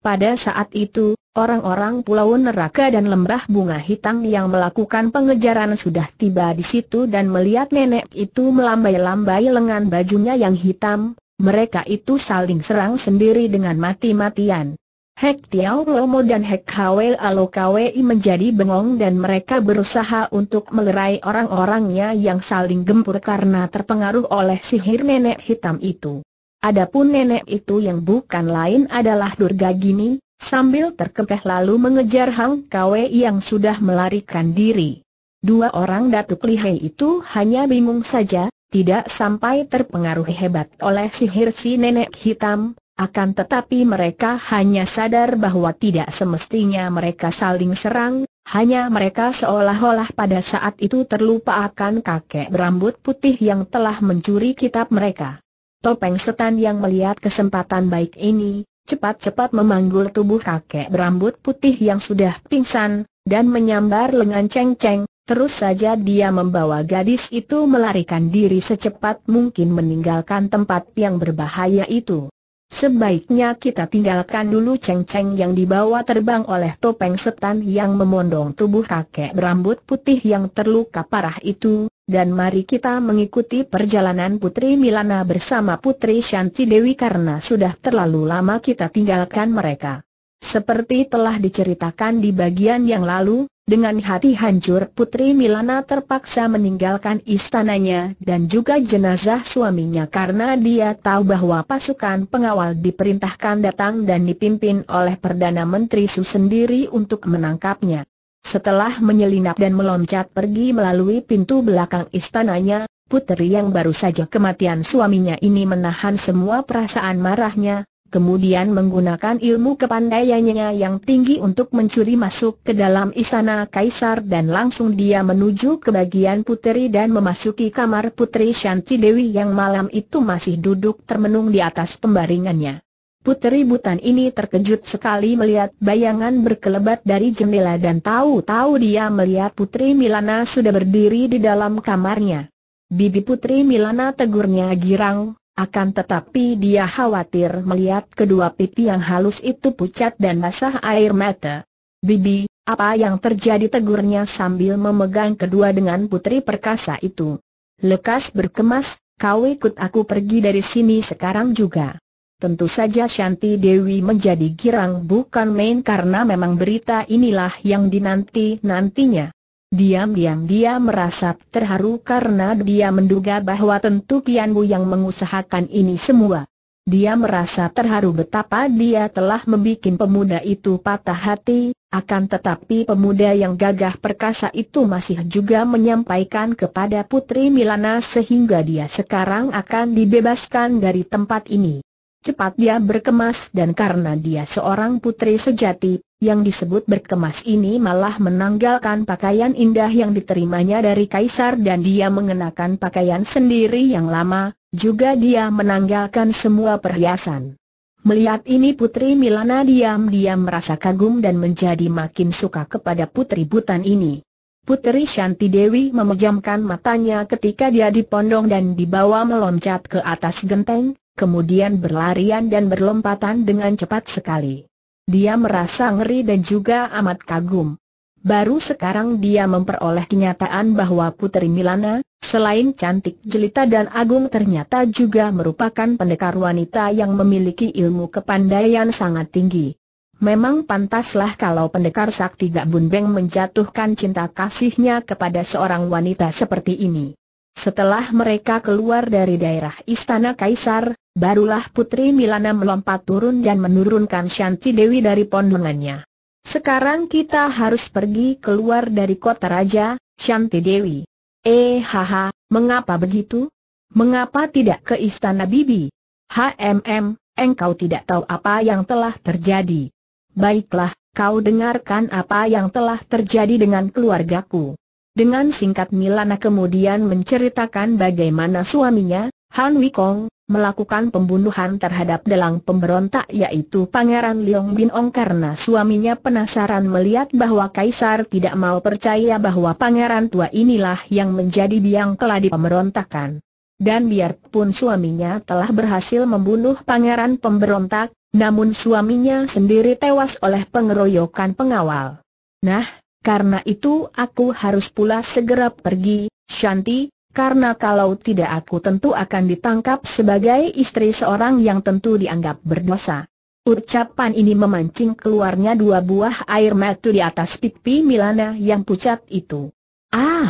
Pada saat itu, Orang-orang Pulau Neraka dan Lembah Bunga Hitam yang melakukan pengejaran sudah tiba di situ dan melihat nenek itu melambai-lambai lengan bajunya yang hitam, mereka itu saling serang sendiri dengan mati-matian. Hek Tiao Lomo dan Hek Hwel Alo Kwei menjadi bengong dan mereka berusaha untuk melerai orang-orangnya yang saling gempur karena terpengaruh oleh sihir nenek hitam itu. Adapun nenek itu yang bukan lain adalah Durga Gini, sambil terkempeh lalu mengejar Hang Kwe yang sudah melarikan diri. Dua orang Datuk Lihai itu hanya bingung saja, tidak sampai terpengaruh hebat oleh sihir si nenek hitam, akan tetapi mereka hanya sadar bahwa tidak semestinya mereka saling serang, hanya mereka seolah-olah pada saat itu terlupa akan kakek berambut putih yang telah mencuri kitab mereka. Topeng setan yang melihat kesempatan baik ini, cepat-cepat memanggul tubuh kakek berambut putih yang sudah pingsan, dan menyambar lengan ceng-ceng. terus saja dia membawa gadis itu melarikan diri secepat mungkin meninggalkan tempat yang berbahaya itu. Sebaiknya kita tinggalkan dulu ceng-ceng yang dibawa terbang oleh topeng setan yang memondong tubuh kakek berambut putih yang terluka parah itu, dan mari kita mengikuti perjalanan Putri Milana bersama Putri Shanti Dewi karena sudah terlalu lama kita tinggalkan mereka. Seperti telah diceritakan di bagian yang lalu, dengan hati hancur Putri Milana terpaksa meninggalkan istananya dan juga jenazah suaminya karena dia tahu bahwa pasukan pengawal diperintahkan datang dan dipimpin oleh Perdana Menteri Su sendiri untuk menangkapnya. Setelah menyelinap dan meloncat pergi melalui pintu belakang istananya, puteri yang baru saja kematian suaminya ini menahan semua perasaan marahnya, kemudian menggunakan ilmu kepandaiannya yang tinggi untuk mencuri masuk ke dalam istana kaisar dan langsung dia menuju ke bagian puteri dan memasuki kamar putri Shanti Dewi yang malam itu masih duduk termenung di atas pembaringannya. Puteri Butan ini terkejut sekali melihat bayangan berkelebat dari jendela dan tahu-tahu dia melihat Putri Milana sudah berdiri di dalam kamarnya. Bibi Putri Milana tegurnya girang, akan tetapi dia khawatir melihat kedua pipi yang halus itu pucat dan basah air mata. Bibi, apa yang terjadi tegurnya sambil memegang kedua dengan putri perkasa itu. Lekas berkemas, kau ikut aku pergi dari sini sekarang juga. Tentu saja Shanti Dewi menjadi girang bukan main karena memang berita inilah yang dinanti-nantinya. Diam-diam dia merasa terharu karena dia menduga bahwa tentu Kianbu yang mengusahakan ini semua. Dia merasa terharu betapa dia telah membuat pemuda itu patah hati, akan tetapi pemuda yang gagah perkasa itu masih juga menyampaikan kepada Putri Milana sehingga dia sekarang akan dibebaskan dari tempat ini. Cepat dia berkemas dan karena dia seorang putri sejati, yang disebut berkemas ini malah menanggalkan pakaian indah yang diterimanya dari kaisar dan dia mengenakan pakaian sendiri yang lama, juga dia menanggalkan semua perhiasan. Melihat ini Putri Milana diam-diam merasa kagum dan menjadi makin suka kepada Putri Butan ini. Putri Shanti Dewi memejamkan matanya ketika dia dipondong dan dibawa meloncat ke atas genteng, kemudian berlarian dan berlompatan dengan cepat sekali. Dia merasa ngeri dan juga amat kagum. Baru sekarang dia memperoleh kenyataan bahwa Putri Milana, selain cantik jelita dan agung ternyata juga merupakan pendekar wanita yang memiliki ilmu kepandaian sangat tinggi. Memang pantaslah kalau pendekar sakti Gak Beng menjatuhkan cinta kasihnya kepada seorang wanita seperti ini. Setelah mereka keluar dari daerah Istana Kaisar, Barulah Putri Milana melompat turun dan menurunkan Shanti Dewi dari pondongannya. Sekarang kita harus pergi keluar dari kota raja, Shanti Dewi. Eh haha, mengapa begitu? Mengapa tidak ke istana Bibi? HMM, engkau tidak tahu apa yang telah terjadi. Baiklah, kau dengarkan apa yang telah terjadi dengan keluargaku. Dengan singkat Milana kemudian menceritakan bagaimana suaminya, Han Wikong, melakukan pembunuhan terhadap dalang pemberontak yaitu Pangeran Liong Bin Ong karena suaminya penasaran melihat bahwa Kaisar tidak mau percaya bahwa pangeran tua inilah yang menjadi biang keladi pemberontakan. Dan biarpun suaminya telah berhasil membunuh pangeran pemberontak, namun suaminya sendiri tewas oleh pengeroyokan pengawal. Nah, karena itu aku harus pula segera pergi, Shanti, karena kalau tidak aku tentu akan ditangkap sebagai istri seorang yang tentu dianggap berdosa. Ucapan ini memancing keluarnya dua buah air mata di atas pipi Milana yang pucat itu. Ah!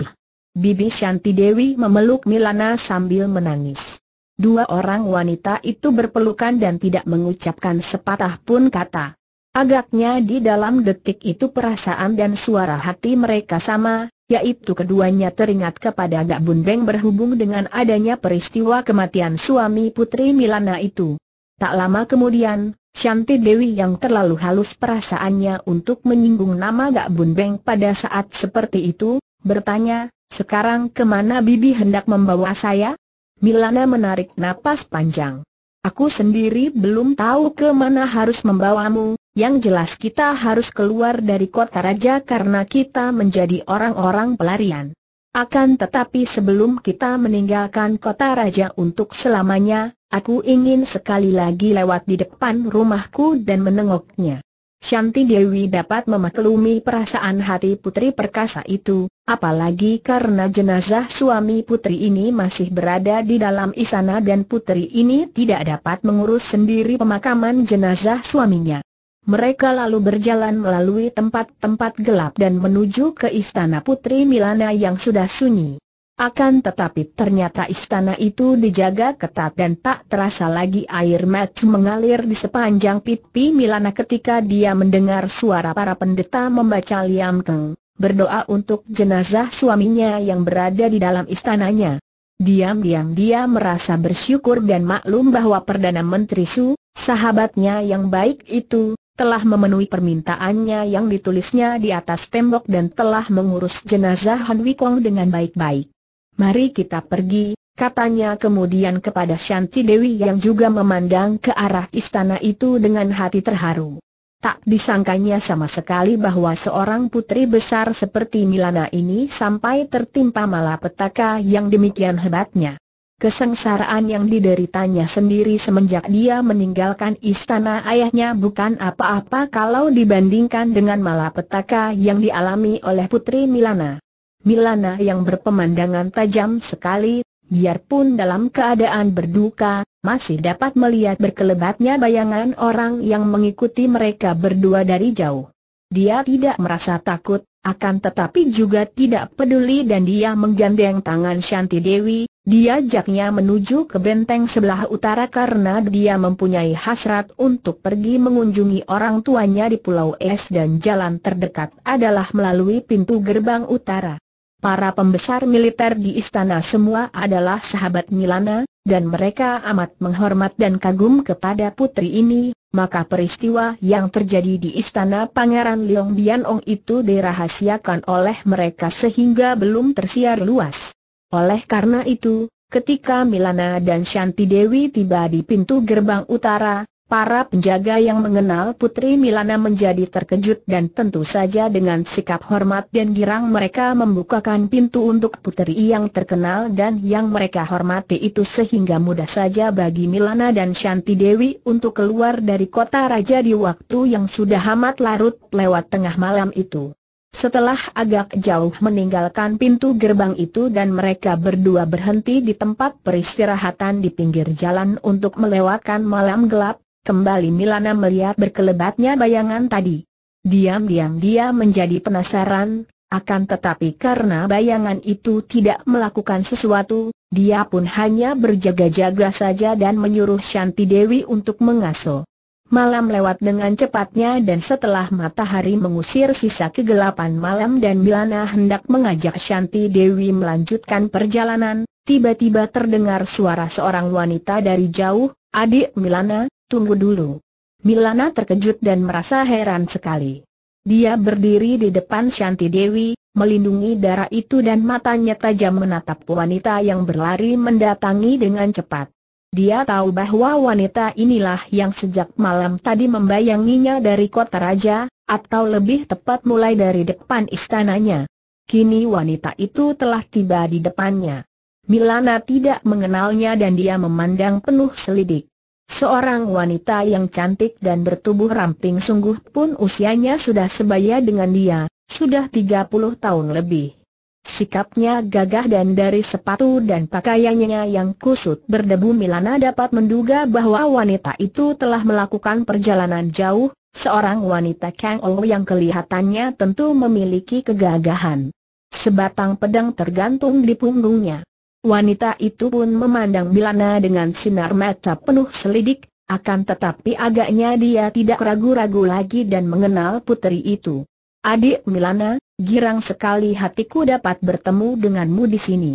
Bibi Shanti Dewi memeluk Milana sambil menangis. Dua orang wanita itu berpelukan dan tidak mengucapkan sepatah pun kata. Agaknya di dalam detik itu perasaan dan suara hati mereka sama, yaitu keduanya teringat kepada Gak Bun Beng berhubung dengan adanya peristiwa kematian suami Putri Milana itu. Tak lama kemudian, Shanti Dewi yang terlalu halus perasaannya untuk menyinggung nama Gak Bun Beng pada saat seperti itu, bertanya, sekarang kemana Bibi hendak membawa saya? Milana menarik napas panjang. Aku sendiri belum tahu kemana harus membawamu, yang jelas kita harus keluar dari kota raja karena kita menjadi orang-orang pelarian. Akan tetapi sebelum kita meninggalkan kota raja untuk selamanya, aku ingin sekali lagi lewat di depan rumahku dan menengoknya. Shanti Dewi dapat memaklumi perasaan hati putri perkasa itu, apalagi karena jenazah suami putri ini masih berada di dalam istana dan putri ini tidak dapat mengurus sendiri pemakaman jenazah suaminya. Mereka lalu berjalan melalui tempat-tempat gelap dan menuju ke istana Putri Milana yang sudah sunyi. Akan tetapi ternyata istana itu dijaga ketat dan tak terasa lagi air mata mengalir di sepanjang pipi Milana ketika dia mendengar suara para pendeta membaca Liam Keng, berdoa untuk jenazah suaminya yang berada di dalam istananya. Diam-diam dia merasa bersyukur dan maklum bahwa Perdana Menteri Su, sahabatnya yang baik itu, telah memenuhi permintaannya yang ditulisnya di atas tembok dan telah mengurus jenazah Han Wikong dengan baik-baik. Mari kita pergi, katanya kemudian kepada Shanti Dewi yang juga memandang ke arah istana itu dengan hati terharu. Tak disangkanya sama sekali bahwa seorang putri besar seperti Milana ini sampai tertimpa malapetaka yang demikian hebatnya. Kesengsaraan yang dideritanya sendiri semenjak dia meninggalkan istana ayahnya bukan apa-apa kalau dibandingkan dengan malapetaka yang dialami oleh putri Milana. Milana yang berpemandangan tajam sekali, biarpun dalam keadaan berduka, masih dapat melihat berkelebatnya bayangan orang yang mengikuti mereka berdua dari jauh. Dia tidak merasa takut, akan tetapi juga tidak peduli dan dia menggandeng tangan Shanti Dewi, diajaknya menuju ke benteng sebelah utara karena dia mempunyai hasrat untuk pergi mengunjungi orang tuanya di Pulau Es dan jalan terdekat adalah melalui pintu gerbang utara. Para pembesar militer di istana semua adalah sahabat Milana, dan mereka amat menghormat dan kagum kepada putri ini, maka peristiwa yang terjadi di istana Pangeran Liong Bianong itu dirahasiakan oleh mereka sehingga belum tersiar luas. Oleh karena itu, ketika Milana dan Shanti Dewi tiba di pintu gerbang utara, Para penjaga yang mengenal Putri Milana menjadi terkejut dan tentu saja dengan sikap hormat dan girang mereka membukakan pintu untuk putri yang terkenal dan yang mereka hormati itu sehingga mudah saja bagi Milana dan Shanti Dewi untuk keluar dari kota raja di waktu yang sudah amat larut lewat tengah malam itu. Setelah agak jauh meninggalkan pintu gerbang itu dan mereka berdua berhenti di tempat peristirahatan di pinggir jalan untuk melewatkan malam gelap, Kembali Milana melihat berkelebatnya bayangan tadi. Diam-diam dia menjadi penasaran, akan tetapi karena bayangan itu tidak melakukan sesuatu, dia pun hanya berjaga-jaga saja dan menyuruh Shanti Dewi untuk mengaso. Malam lewat dengan cepatnya dan setelah matahari mengusir sisa kegelapan malam dan Milana hendak mengajak Shanti Dewi melanjutkan perjalanan, tiba-tiba terdengar suara seorang wanita dari jauh, adik Milana, Tunggu dulu. Milana terkejut dan merasa heran sekali. Dia berdiri di depan Shanti Dewi, melindungi darah itu dan matanya tajam menatap wanita yang berlari mendatangi dengan cepat. Dia tahu bahwa wanita inilah yang sejak malam tadi membayanginya dari kota raja, atau lebih tepat mulai dari depan istananya. Kini wanita itu telah tiba di depannya. Milana tidak mengenalnya dan dia memandang penuh selidik. Seorang wanita yang cantik dan bertubuh ramping sungguh pun usianya sudah sebaya dengan dia, sudah 30 tahun lebih. Sikapnya gagah dan dari sepatu dan pakaiannya yang kusut berdebu Milana dapat menduga bahwa wanita itu telah melakukan perjalanan jauh, seorang wanita Kang Ou yang kelihatannya tentu memiliki kegagahan. Sebatang pedang tergantung di punggungnya. Wanita itu pun memandang Milana dengan sinar mata penuh selidik, akan tetapi agaknya dia tidak ragu-ragu lagi dan mengenal putri itu. Adik Milana, girang sekali hatiku dapat bertemu denganmu di sini.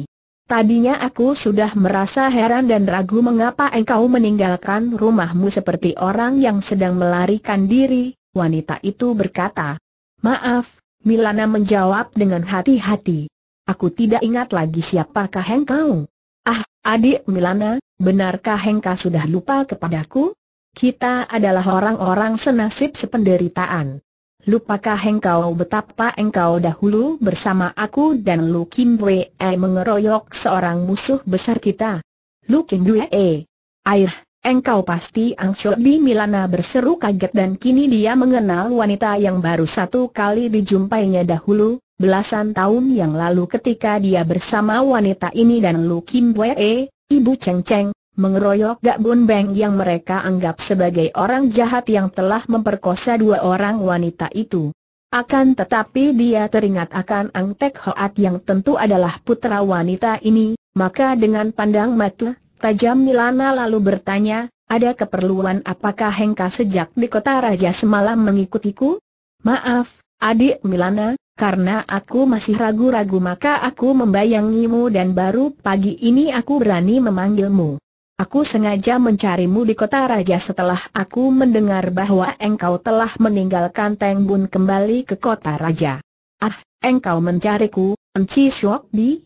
Tadinya aku sudah merasa heran dan ragu mengapa engkau meninggalkan rumahmu seperti orang yang sedang melarikan diri, wanita itu berkata. Maaf, Milana menjawab dengan hati-hati. Aku tidak ingat lagi siapakah engkau. Ah, adik Milana, benarkah engkau sudah lupa kepadaku? Kita adalah orang-orang senasib sependeritaan. Lupakah engkau betapa engkau dahulu bersama aku dan Lu Kim Wei mengeroyok seorang musuh besar kita? Lu Kim Wei. Air, engkau pasti angsyok di Milana berseru kaget dan kini dia mengenal wanita yang baru satu kali dijumpainya dahulu, Belasan tahun yang lalu ketika dia bersama wanita ini dan Lu Kim Wee, Ibu Cheng Cheng, mengeroyok Gak Bun Beng yang mereka anggap sebagai orang jahat yang telah memperkosa dua orang wanita itu. Akan tetapi dia teringat akan Ang Tek Hoat yang tentu adalah putra wanita ini, maka dengan pandang mata tajam Milana lalu bertanya, ada keperluan apakah Hengka sejak di kota raja semalam mengikutiku? Maaf, adik Milana, karena aku masih ragu-ragu maka aku membayangimu dan baru pagi ini aku berani memanggilmu. Aku sengaja mencarimu di kota raja setelah aku mendengar bahwa engkau telah meninggalkan Teng Bun kembali ke kota raja. Ah, engkau mencariku, Enci Shok Di?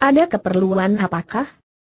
Ada keperluan apakah?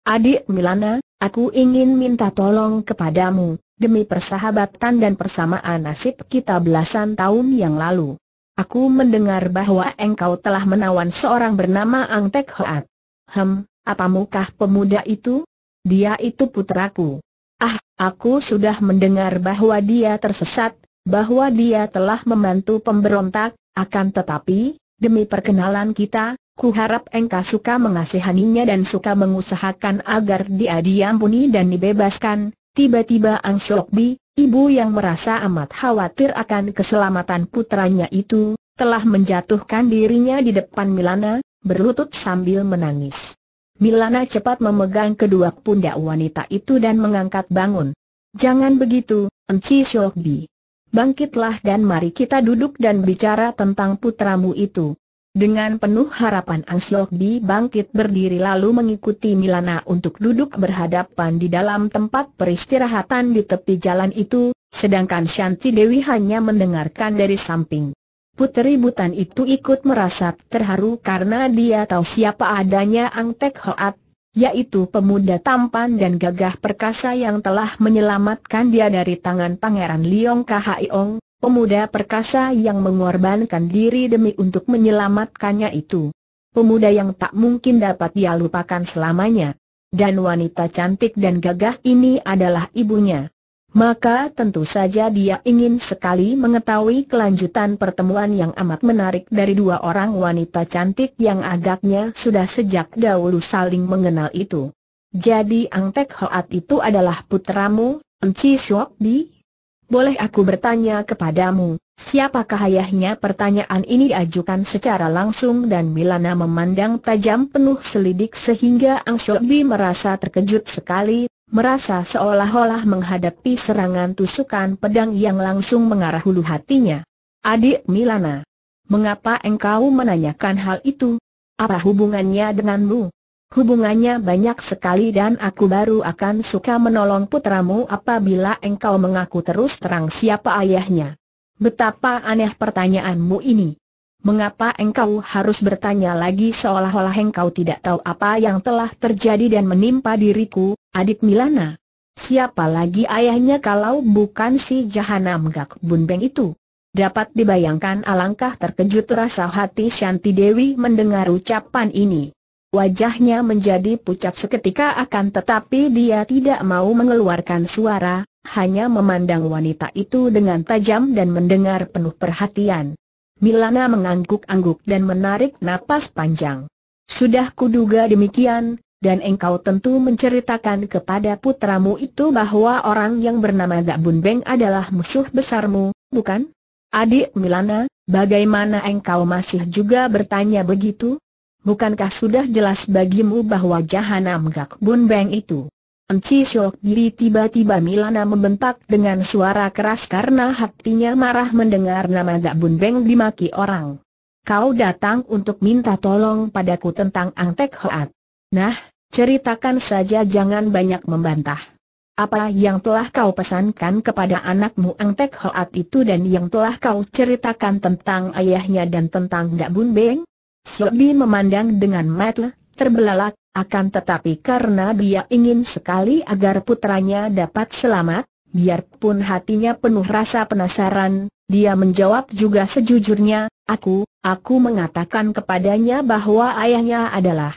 Adik Milana, aku ingin minta tolong kepadamu, demi persahabatan dan persamaan nasib kita belasan tahun yang lalu. Aku mendengar bahwa engkau telah menawan seorang bernama Ang Tek Hoat. Hem, apa mukah pemuda itu? Dia itu putraku. Ah, aku sudah mendengar bahwa dia tersesat, bahwa dia telah membantu pemberontak, akan tetapi, demi perkenalan kita, ku harap engkau suka mengasihaninya dan suka mengusahakan agar dia diampuni dan dibebaskan, Tiba-tiba Ang Shok Bi, ibu yang merasa amat khawatir akan keselamatan putranya itu, telah menjatuhkan dirinya di depan Milana, berlutut sambil menangis. Milana cepat memegang kedua pundak wanita itu dan mengangkat bangun. Jangan begitu, Enci Shok Bi. Bangkitlah dan mari kita duduk dan bicara tentang putramu itu. Dengan penuh harapan Angslok Di bangkit berdiri lalu mengikuti Milana untuk duduk berhadapan di dalam tempat peristirahatan di tepi jalan itu, sedangkan Shanti Dewi hanya mendengarkan dari samping. Puteri Butan itu ikut merasa terharu karena dia tahu siapa adanya Ang Tek Hoat, yaitu pemuda tampan dan gagah perkasa yang telah menyelamatkan dia dari tangan Pangeran Liong Kahaiong, pemuda perkasa yang mengorbankan diri demi untuk menyelamatkannya itu. Pemuda yang tak mungkin dapat dia lupakan selamanya. Dan wanita cantik dan gagah ini adalah ibunya maka tentu saja dia ingin sekali mengetahui kelanjutan pertemuan yang amat menarik dari dua orang wanita cantik yang agaknya sudah sejak dahulu saling mengenal itu. Jadi Ang Tek Hoat itu adalah putramu, Enci Shok Di? Boleh aku bertanya kepadamu, siapakah ayahnya? Pertanyaan ini diajukan secara langsung dan Milana memandang tajam penuh selidik sehingga Ang Shok Di merasa terkejut sekali merasa seolah-olah menghadapi serangan tusukan pedang yang langsung mengarah hulu hatinya. Adik Milana, mengapa engkau menanyakan hal itu? Apa hubungannya denganmu? Hubungannya banyak sekali dan aku baru akan suka menolong putramu apabila engkau mengaku terus terang siapa ayahnya. Betapa aneh pertanyaanmu ini. Mengapa engkau harus bertanya lagi seolah-olah engkau tidak tahu apa yang telah terjadi dan menimpa diriku, adik Milana? Siapa lagi ayahnya kalau bukan si Jahanam Gak Beng itu? Dapat dibayangkan alangkah terkejut rasa hati Shanti Dewi mendengar ucapan ini. Wajahnya menjadi pucat seketika akan tetapi dia tidak mau mengeluarkan suara, hanya memandang wanita itu dengan tajam dan mendengar penuh perhatian. Milana mengangguk-angguk dan menarik napas panjang. Sudah kuduga demikian, dan engkau tentu menceritakan kepada putramu itu bahwa orang yang bernama Gak Bun Beng adalah musuh besarmu, bukan? Adik Milana, bagaimana engkau masih juga bertanya begitu? Bukankah sudah jelas bagimu bahwa jahanam Gak Bun Beng itu Enci Syok Giri tiba-tiba Milana membentak dengan suara keras karena hatinya marah mendengar nama Dak Bun Beng dimaki orang. Kau datang untuk minta tolong padaku tentang Ang Hoat. Nah, ceritakan saja jangan banyak membantah. Apa yang telah kau pesankan kepada anakmu Ang Hoat itu dan yang telah kau ceritakan tentang ayahnya dan tentang Dak Bun Beng? Giri memandang dengan mata terbelalak, akan tetapi karena dia ingin sekali agar putranya dapat selamat, biarpun hatinya penuh rasa penasaran, dia menjawab juga sejujurnya, aku, aku mengatakan kepadanya bahwa ayahnya adalah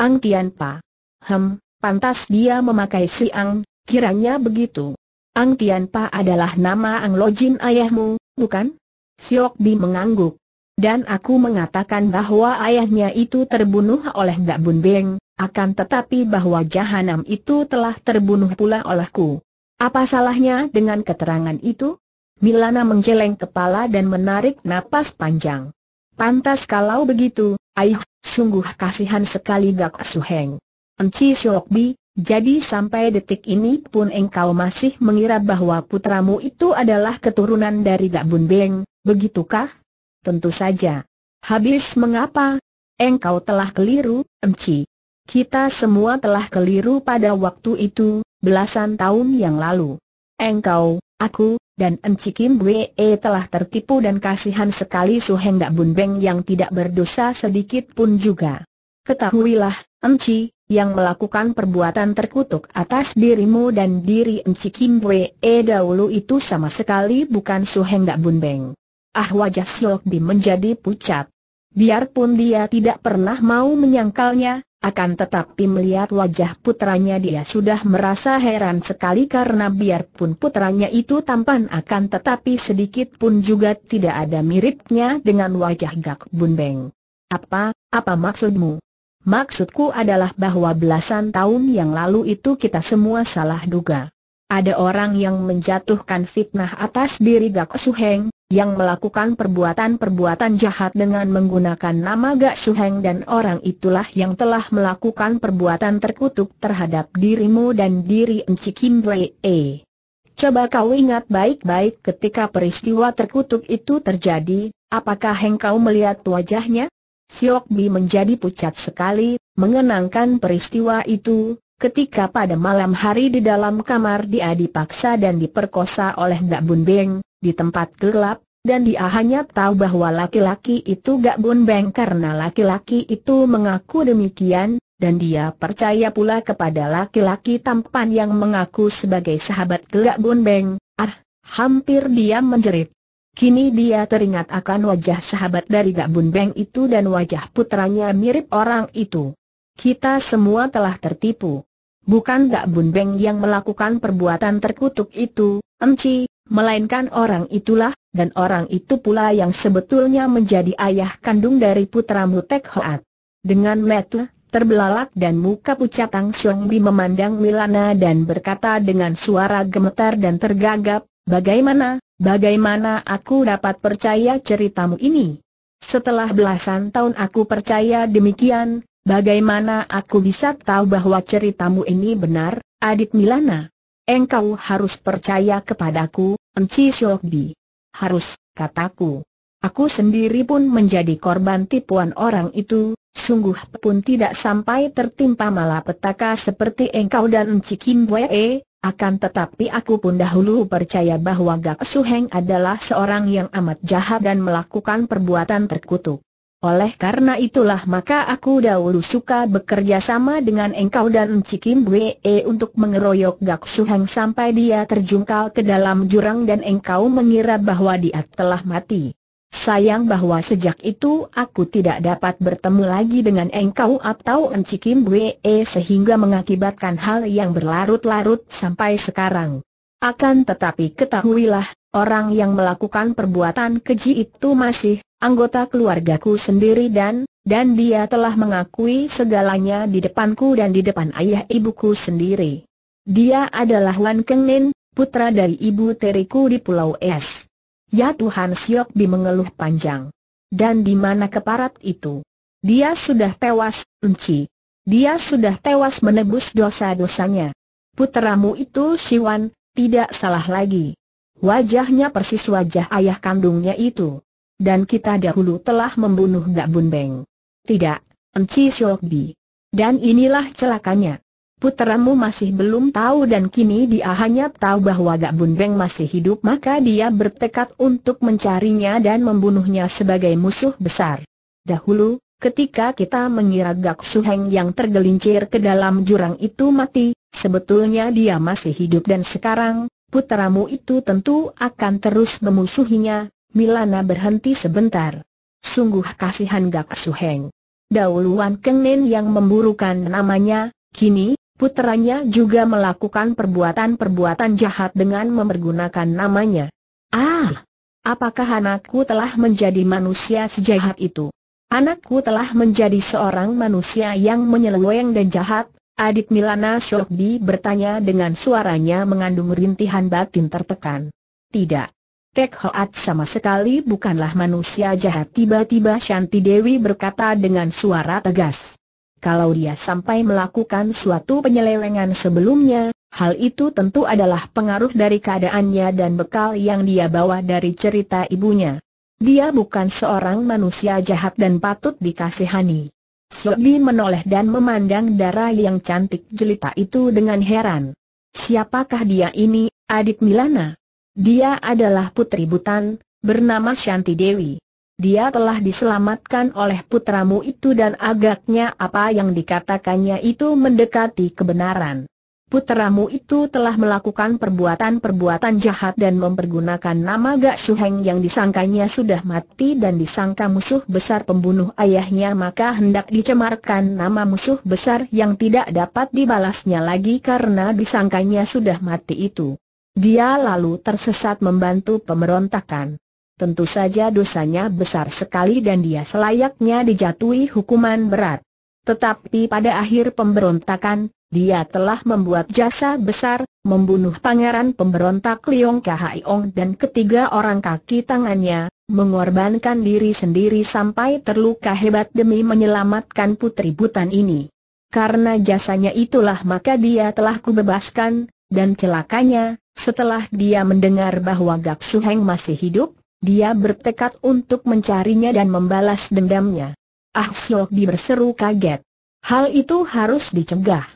Ang Tian Pa. Hem, pantas dia memakai si Ang, kiranya begitu. Ang Tian Pa adalah nama Ang Jin ayahmu, bukan? Siok Bi mengangguk. Dan aku mengatakan bahwa ayahnya itu terbunuh oleh Mbak Bun Beng, akan tetapi bahwa Jahanam itu telah terbunuh pula olehku. Apa salahnya dengan keterangan itu? Milana menggeleng kepala dan menarik napas panjang. Pantas kalau begitu, ayah, sungguh kasihan sekali Gak Suheng. Enci Syokbi, jadi sampai detik ini pun engkau masih mengira bahwa putramu itu adalah keturunan dari Gak Bun Beng, begitukah? Tentu saja. Habis mengapa? Engkau telah keliru, Emci. Kita semua telah keliru pada waktu itu, belasan tahun yang lalu. Engkau, aku, dan Emci Kim Wee telah tertipu dan kasihan sekali Su Heng Bun Beng yang tidak berdosa sedikit pun juga. Ketahuilah, Emci, yang melakukan perbuatan terkutuk atas dirimu dan diri Emci Kim Wee dahulu itu sama sekali bukan Su Heng Bun Beng. Ah wajah Bim menjadi pucat. Biarpun dia tidak pernah mau menyangkalnya, akan tetapi melihat wajah putranya dia sudah merasa heran sekali karena biarpun putranya itu tampan akan tetapi sedikit pun juga tidak ada miripnya dengan wajah Gak Bun Beng. Apa, apa maksudmu? Maksudku adalah bahwa belasan tahun yang lalu itu kita semua salah duga. Ada orang yang menjatuhkan fitnah atas diri Gak Suheng, yang melakukan perbuatan-perbuatan jahat dengan menggunakan nama Gak Heng dan orang itulah yang telah melakukan perbuatan terkutuk terhadap dirimu dan diri Enci Kim Wei. -e. Coba kau ingat baik-baik ketika peristiwa terkutuk itu terjadi, apakah engkau melihat wajahnya? Siok Bi menjadi pucat sekali, mengenangkan peristiwa itu, ketika pada malam hari di dalam kamar dia dipaksa dan diperkosa oleh Mbak Bun Beng, di tempat gelap, dan dia hanya tahu bahwa laki-laki itu gak bonbeng karena laki-laki itu mengaku demikian, dan dia percaya pula kepada laki-laki tampan yang mengaku sebagai sahabat gelak bonbeng, ah, hampir dia menjerit. Kini dia teringat akan wajah sahabat dari Gak Beng itu dan wajah putranya mirip orang itu. Kita semua telah tertipu. Bukan Gak Beng yang melakukan perbuatan terkutuk itu, Emci, Melainkan orang itulah, dan orang itu pula yang sebetulnya menjadi ayah kandung dari putra Mutek Hoat. Dengan metu, terbelalak dan muka pucat Tang Siong Bi memandang Milana dan berkata dengan suara gemetar dan tergagap, Bagaimana, bagaimana aku dapat percaya ceritamu ini? Setelah belasan tahun aku percaya demikian, bagaimana aku bisa tahu bahwa ceritamu ini benar, adik Milana? engkau harus percaya kepadaku, Enci Syokbi. Harus, kataku. Aku sendiri pun menjadi korban tipuan orang itu, sungguh pun tidak sampai tertimpa malapetaka seperti engkau dan Enci Kim Wee, akan tetapi aku pun dahulu percaya bahwa Gak Suheng adalah seorang yang amat jahat dan melakukan perbuatan terkutuk. Oleh karena itulah maka aku dahulu suka bekerja sama dengan engkau dan Cikim Bwe e untuk mengeroyok Gak Suheng sampai dia terjungkal ke dalam jurang dan engkau mengira bahwa dia telah mati. Sayang bahwa sejak itu aku tidak dapat bertemu lagi dengan engkau atau Encikim Bwe e sehingga mengakibatkan hal yang berlarut-larut sampai sekarang. Akan tetapi ketahuilah, Orang yang melakukan perbuatan keji itu masih anggota keluargaku sendiri dan, dan dia telah mengakui segalanya di depanku dan di depan ayah ibuku sendiri. Dia adalah Wan Keng Nin, putra dari ibu teriku di Pulau Es. Ya Tuhan Siok Bi mengeluh panjang. Dan di mana keparat itu? Dia sudah tewas, Unci. Dia sudah tewas menebus dosa-dosanya. Putramu itu Siwan, tidak salah lagi. Wajahnya persis wajah ayah kandungnya itu. Dan kita dahulu telah membunuh Dak Bun Beng. Tidak, Enci Bi. Dan inilah celakanya. Puteramu masih belum tahu dan kini dia hanya tahu bahwa Dak Bun Beng masih hidup maka dia bertekad untuk mencarinya dan membunuhnya sebagai musuh besar. Dahulu, ketika kita mengira Gak Suheng yang tergelincir ke dalam jurang itu mati, sebetulnya dia masih hidup dan sekarang, puteramu itu tentu akan terus memusuhinya, Milana berhenti sebentar. Sungguh kasihan Gak Suheng. Dauluan Kengnen yang memburukan namanya, kini, puteranya juga melakukan perbuatan-perbuatan jahat dengan memergunakan namanya. Ah! Apakah anakku telah menjadi manusia sejahat itu? Anakku telah menjadi seorang manusia yang menyeleweng dan jahat, Adik Milana Shokbi bertanya dengan suaranya mengandung rintihan batin tertekan. Tidak. Tek Hoat sama sekali bukanlah manusia jahat Tiba-tiba Shanti Dewi berkata dengan suara tegas Kalau dia sampai melakukan suatu penyelewengan sebelumnya Hal itu tentu adalah pengaruh dari keadaannya dan bekal yang dia bawa dari cerita ibunya Dia bukan seorang manusia jahat dan patut dikasihani Sobi menoleh dan memandang darah yang cantik jelita itu dengan heran. Siapakah dia ini, adik Milana? Dia adalah putri Butan, bernama Shanti Dewi. Dia telah diselamatkan oleh putramu itu dan agaknya apa yang dikatakannya itu mendekati kebenaran. Puteramu itu telah melakukan perbuatan-perbuatan jahat dan mempergunakan nama Gak Suheng yang disangkanya sudah mati dan disangka musuh besar pembunuh ayahnya maka hendak dicemarkan nama musuh besar yang tidak dapat dibalasnya lagi karena disangkanya sudah mati itu. Dia lalu tersesat membantu pemberontakan. Tentu saja dosanya besar sekali dan dia selayaknya dijatuhi hukuman berat. Tetapi pada akhir pemberontakan, dia telah membuat jasa besar, membunuh pangeran pemberontak Liong Ong dan ketiga orang kaki tangannya, mengorbankan diri sendiri sampai terluka hebat demi menyelamatkan putri butan ini. Karena jasanya itulah maka dia telah kubebaskan, dan celakanya, setelah dia mendengar bahwa Gap Suheng masih hidup, dia bertekad untuk mencarinya dan membalas dendamnya. Ah Siok diberseru berseru kaget. Hal itu harus dicegah.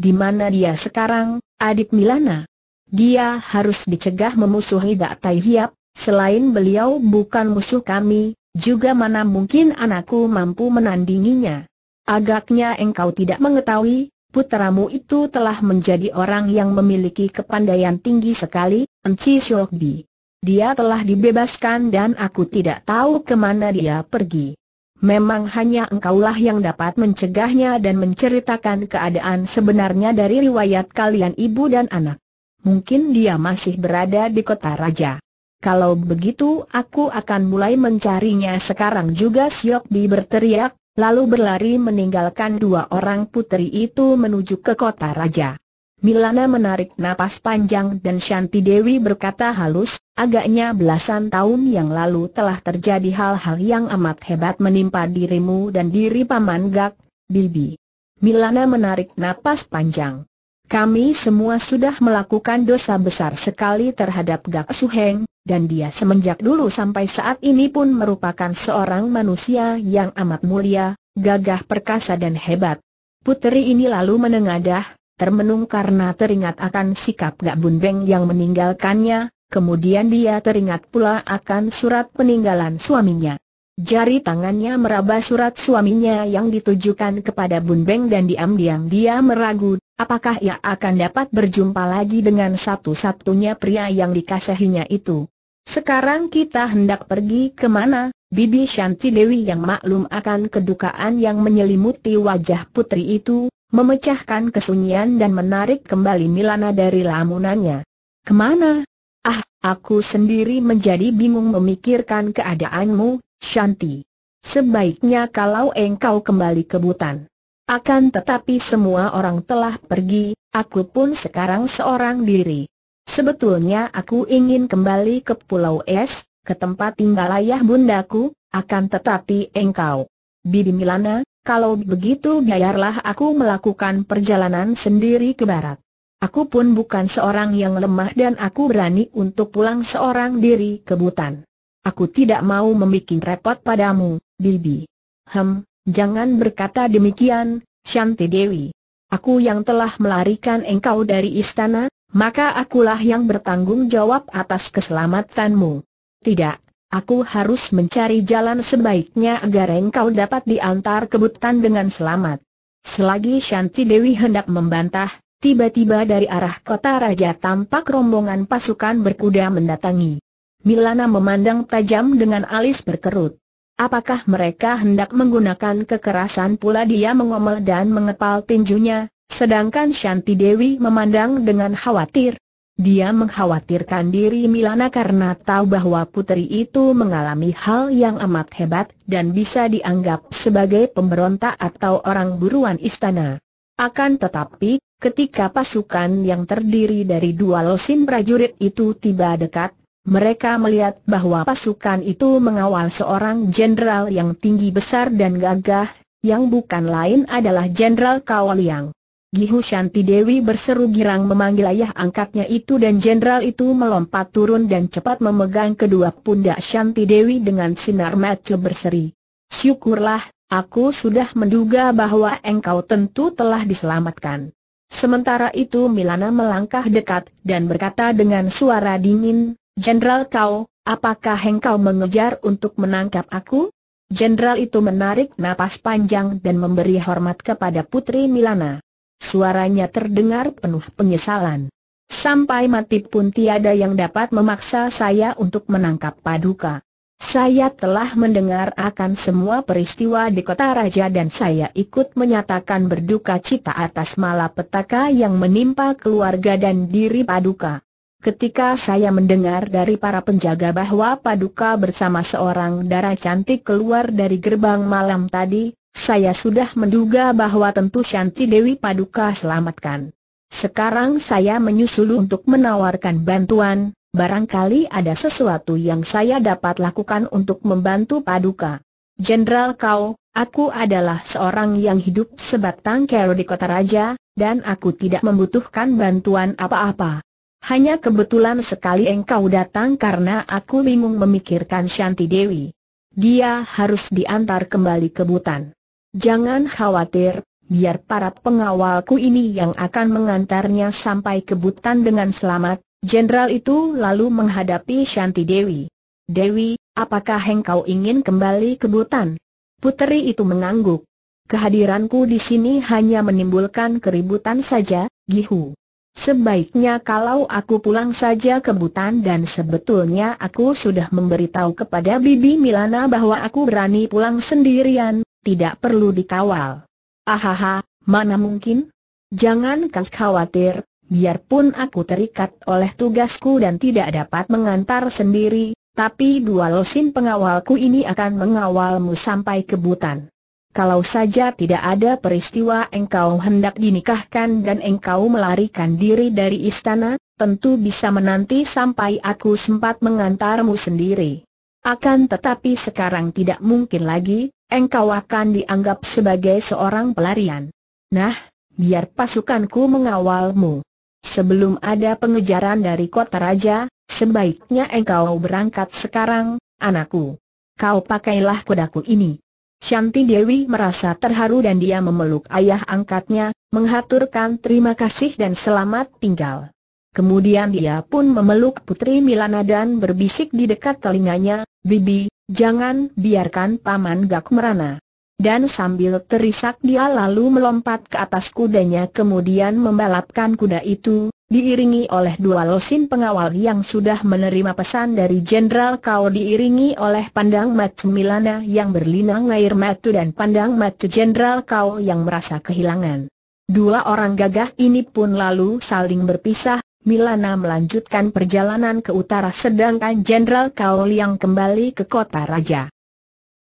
Di mana dia sekarang, adik Milana? Dia harus dicegah memusuhi Dak Tai Hiap, selain beliau bukan musuh kami, juga mana mungkin anakku mampu menandinginya. Agaknya engkau tidak mengetahui, putramu itu telah menjadi orang yang memiliki kepandaian tinggi sekali, Enci Shokbi. Dia telah dibebaskan dan aku tidak tahu kemana dia pergi. Memang hanya engkaulah yang dapat mencegahnya dan menceritakan keadaan sebenarnya dari riwayat kalian ibu dan anak. Mungkin dia masih berada di kota raja. Kalau begitu aku akan mulai mencarinya sekarang juga Siok berteriak, lalu berlari meninggalkan dua orang putri itu menuju ke kota raja. Milana menarik napas panjang dan Shanti Dewi berkata halus, agaknya belasan tahun yang lalu telah terjadi hal-hal yang amat hebat menimpa dirimu dan diri Paman Gak, Bibi. Milana menarik napas panjang. Kami semua sudah melakukan dosa besar sekali terhadap Gak Suheng, dan dia semenjak dulu sampai saat ini pun merupakan seorang manusia yang amat mulia, gagah perkasa dan hebat. Putri ini lalu menengadah, termenung karena teringat akan sikap Gak Bun Beng yang meninggalkannya, kemudian dia teringat pula akan surat peninggalan suaminya. Jari tangannya meraba surat suaminya yang ditujukan kepada Bun Beng dan diam-diam dia meragu, apakah ia akan dapat berjumpa lagi dengan satu-satunya pria yang dikasihinya itu. Sekarang kita hendak pergi kemana, Bibi Shanti Dewi yang maklum akan kedukaan yang menyelimuti wajah putri itu, memecahkan kesunyian dan menarik kembali Milana dari lamunannya. Kemana? Ah, aku sendiri menjadi bingung memikirkan keadaanmu, Shanti. Sebaiknya kalau engkau kembali ke Butan. Akan tetapi semua orang telah pergi, aku pun sekarang seorang diri. Sebetulnya aku ingin kembali ke Pulau Es, ke tempat tinggal ayah bundaku, akan tetapi engkau. Bibi Milana, kalau begitu biarlah aku melakukan perjalanan sendiri ke barat. Aku pun bukan seorang yang lemah dan aku berani untuk pulang seorang diri ke Butan. Aku tidak mau membuat repot padamu, Bibi. Hem, jangan berkata demikian, Shanti Dewi. Aku yang telah melarikan engkau dari istana, maka akulah yang bertanggung jawab atas keselamatanmu. Tidak, Aku harus mencari jalan sebaiknya agar engkau dapat diantar ke Butan dengan selamat. Selagi Shanti Dewi hendak membantah, tiba-tiba dari arah kota raja tampak rombongan pasukan berkuda mendatangi. Milana memandang tajam dengan alis berkerut. Apakah mereka hendak menggunakan kekerasan pula dia mengomel dan mengepal tinjunya, sedangkan Shanti Dewi memandang dengan khawatir, dia mengkhawatirkan diri Milana karena tahu bahwa putri itu mengalami hal yang amat hebat dan bisa dianggap sebagai pemberontak atau orang buruan istana. Akan tetapi, ketika pasukan yang terdiri dari dua losin prajurit itu tiba dekat, mereka melihat bahwa pasukan itu mengawal seorang jenderal yang tinggi besar dan gagah, yang bukan lain adalah Jenderal Kawaliang. Gihu Shanti Dewi berseru girang memanggil ayah angkatnya itu dan jenderal itu melompat turun dan cepat memegang kedua pundak Shanti Dewi dengan sinar mata berseri. Syukurlah, aku sudah menduga bahwa engkau tentu telah diselamatkan. Sementara itu Milana melangkah dekat dan berkata dengan suara dingin, Jenderal kau, apakah engkau mengejar untuk menangkap aku? Jenderal itu menarik napas panjang dan memberi hormat kepada Putri Milana. Suaranya terdengar penuh penyesalan. Sampai mati pun tiada yang dapat memaksa saya untuk menangkap Paduka. Saya telah mendengar akan semua peristiwa di kota raja dan saya ikut menyatakan berduka cita atas malapetaka yang menimpa keluarga dan diri Paduka. Ketika saya mendengar dari para penjaga bahwa Paduka bersama seorang darah cantik keluar dari gerbang malam tadi, saya sudah menduga bahwa tentu Shanti Dewi Paduka selamatkan. Sekarang saya menyusul untuk menawarkan bantuan, barangkali ada sesuatu yang saya dapat lakukan untuk membantu Paduka. Jenderal kau, aku adalah seorang yang hidup sebatang kero di kota raja, dan aku tidak membutuhkan bantuan apa-apa. Hanya kebetulan sekali engkau datang karena aku bingung memikirkan Shanti Dewi. Dia harus diantar kembali ke Butan. Jangan khawatir, biar para pengawalku ini yang akan mengantarnya sampai ke Butan dengan selamat. Jenderal itu lalu menghadapi Shanti Dewi. Dewi, apakah engkau ingin kembali ke Butan? Puteri itu mengangguk. Kehadiranku di sini hanya menimbulkan keributan saja, Gihu. Sebaiknya kalau aku pulang saja ke Butan dan sebetulnya aku sudah memberitahu kepada Bibi Milana bahwa aku berani pulang sendirian, tidak perlu dikawal. Ahaha, mana mungkin? Jangan kau khawatir, biarpun aku terikat oleh tugasku dan tidak dapat mengantar sendiri, tapi dua losin pengawalku ini akan mengawalmu sampai ke Butan. Kalau saja tidak ada peristiwa engkau hendak dinikahkan dan engkau melarikan diri dari istana, tentu bisa menanti sampai aku sempat mengantarmu sendiri. Akan tetapi sekarang tidak mungkin lagi, engkau akan dianggap sebagai seorang pelarian. Nah, biar pasukanku mengawalmu. Sebelum ada pengejaran dari kota raja, sebaiknya engkau berangkat sekarang, anakku. Kau pakailah kudaku ini. Shanti Dewi merasa terharu dan dia memeluk ayah angkatnya, menghaturkan terima kasih dan selamat tinggal. Kemudian dia pun memeluk Putri Milana dan berbisik di dekat telinganya, Bibi, Jangan biarkan Paman Gak merana. Dan sambil terisak dia lalu melompat ke atas kudanya kemudian membalapkan kuda itu, diiringi oleh dua losin pengawal yang sudah menerima pesan dari Jenderal Kau diiringi oleh pandang matu Milana yang berlinang air matu dan pandang matu Jenderal Kau yang merasa kehilangan. Dua orang gagah ini pun lalu saling berpisah, Milana melanjutkan perjalanan ke utara sedangkan Jenderal Kauliang yang kembali ke kota raja.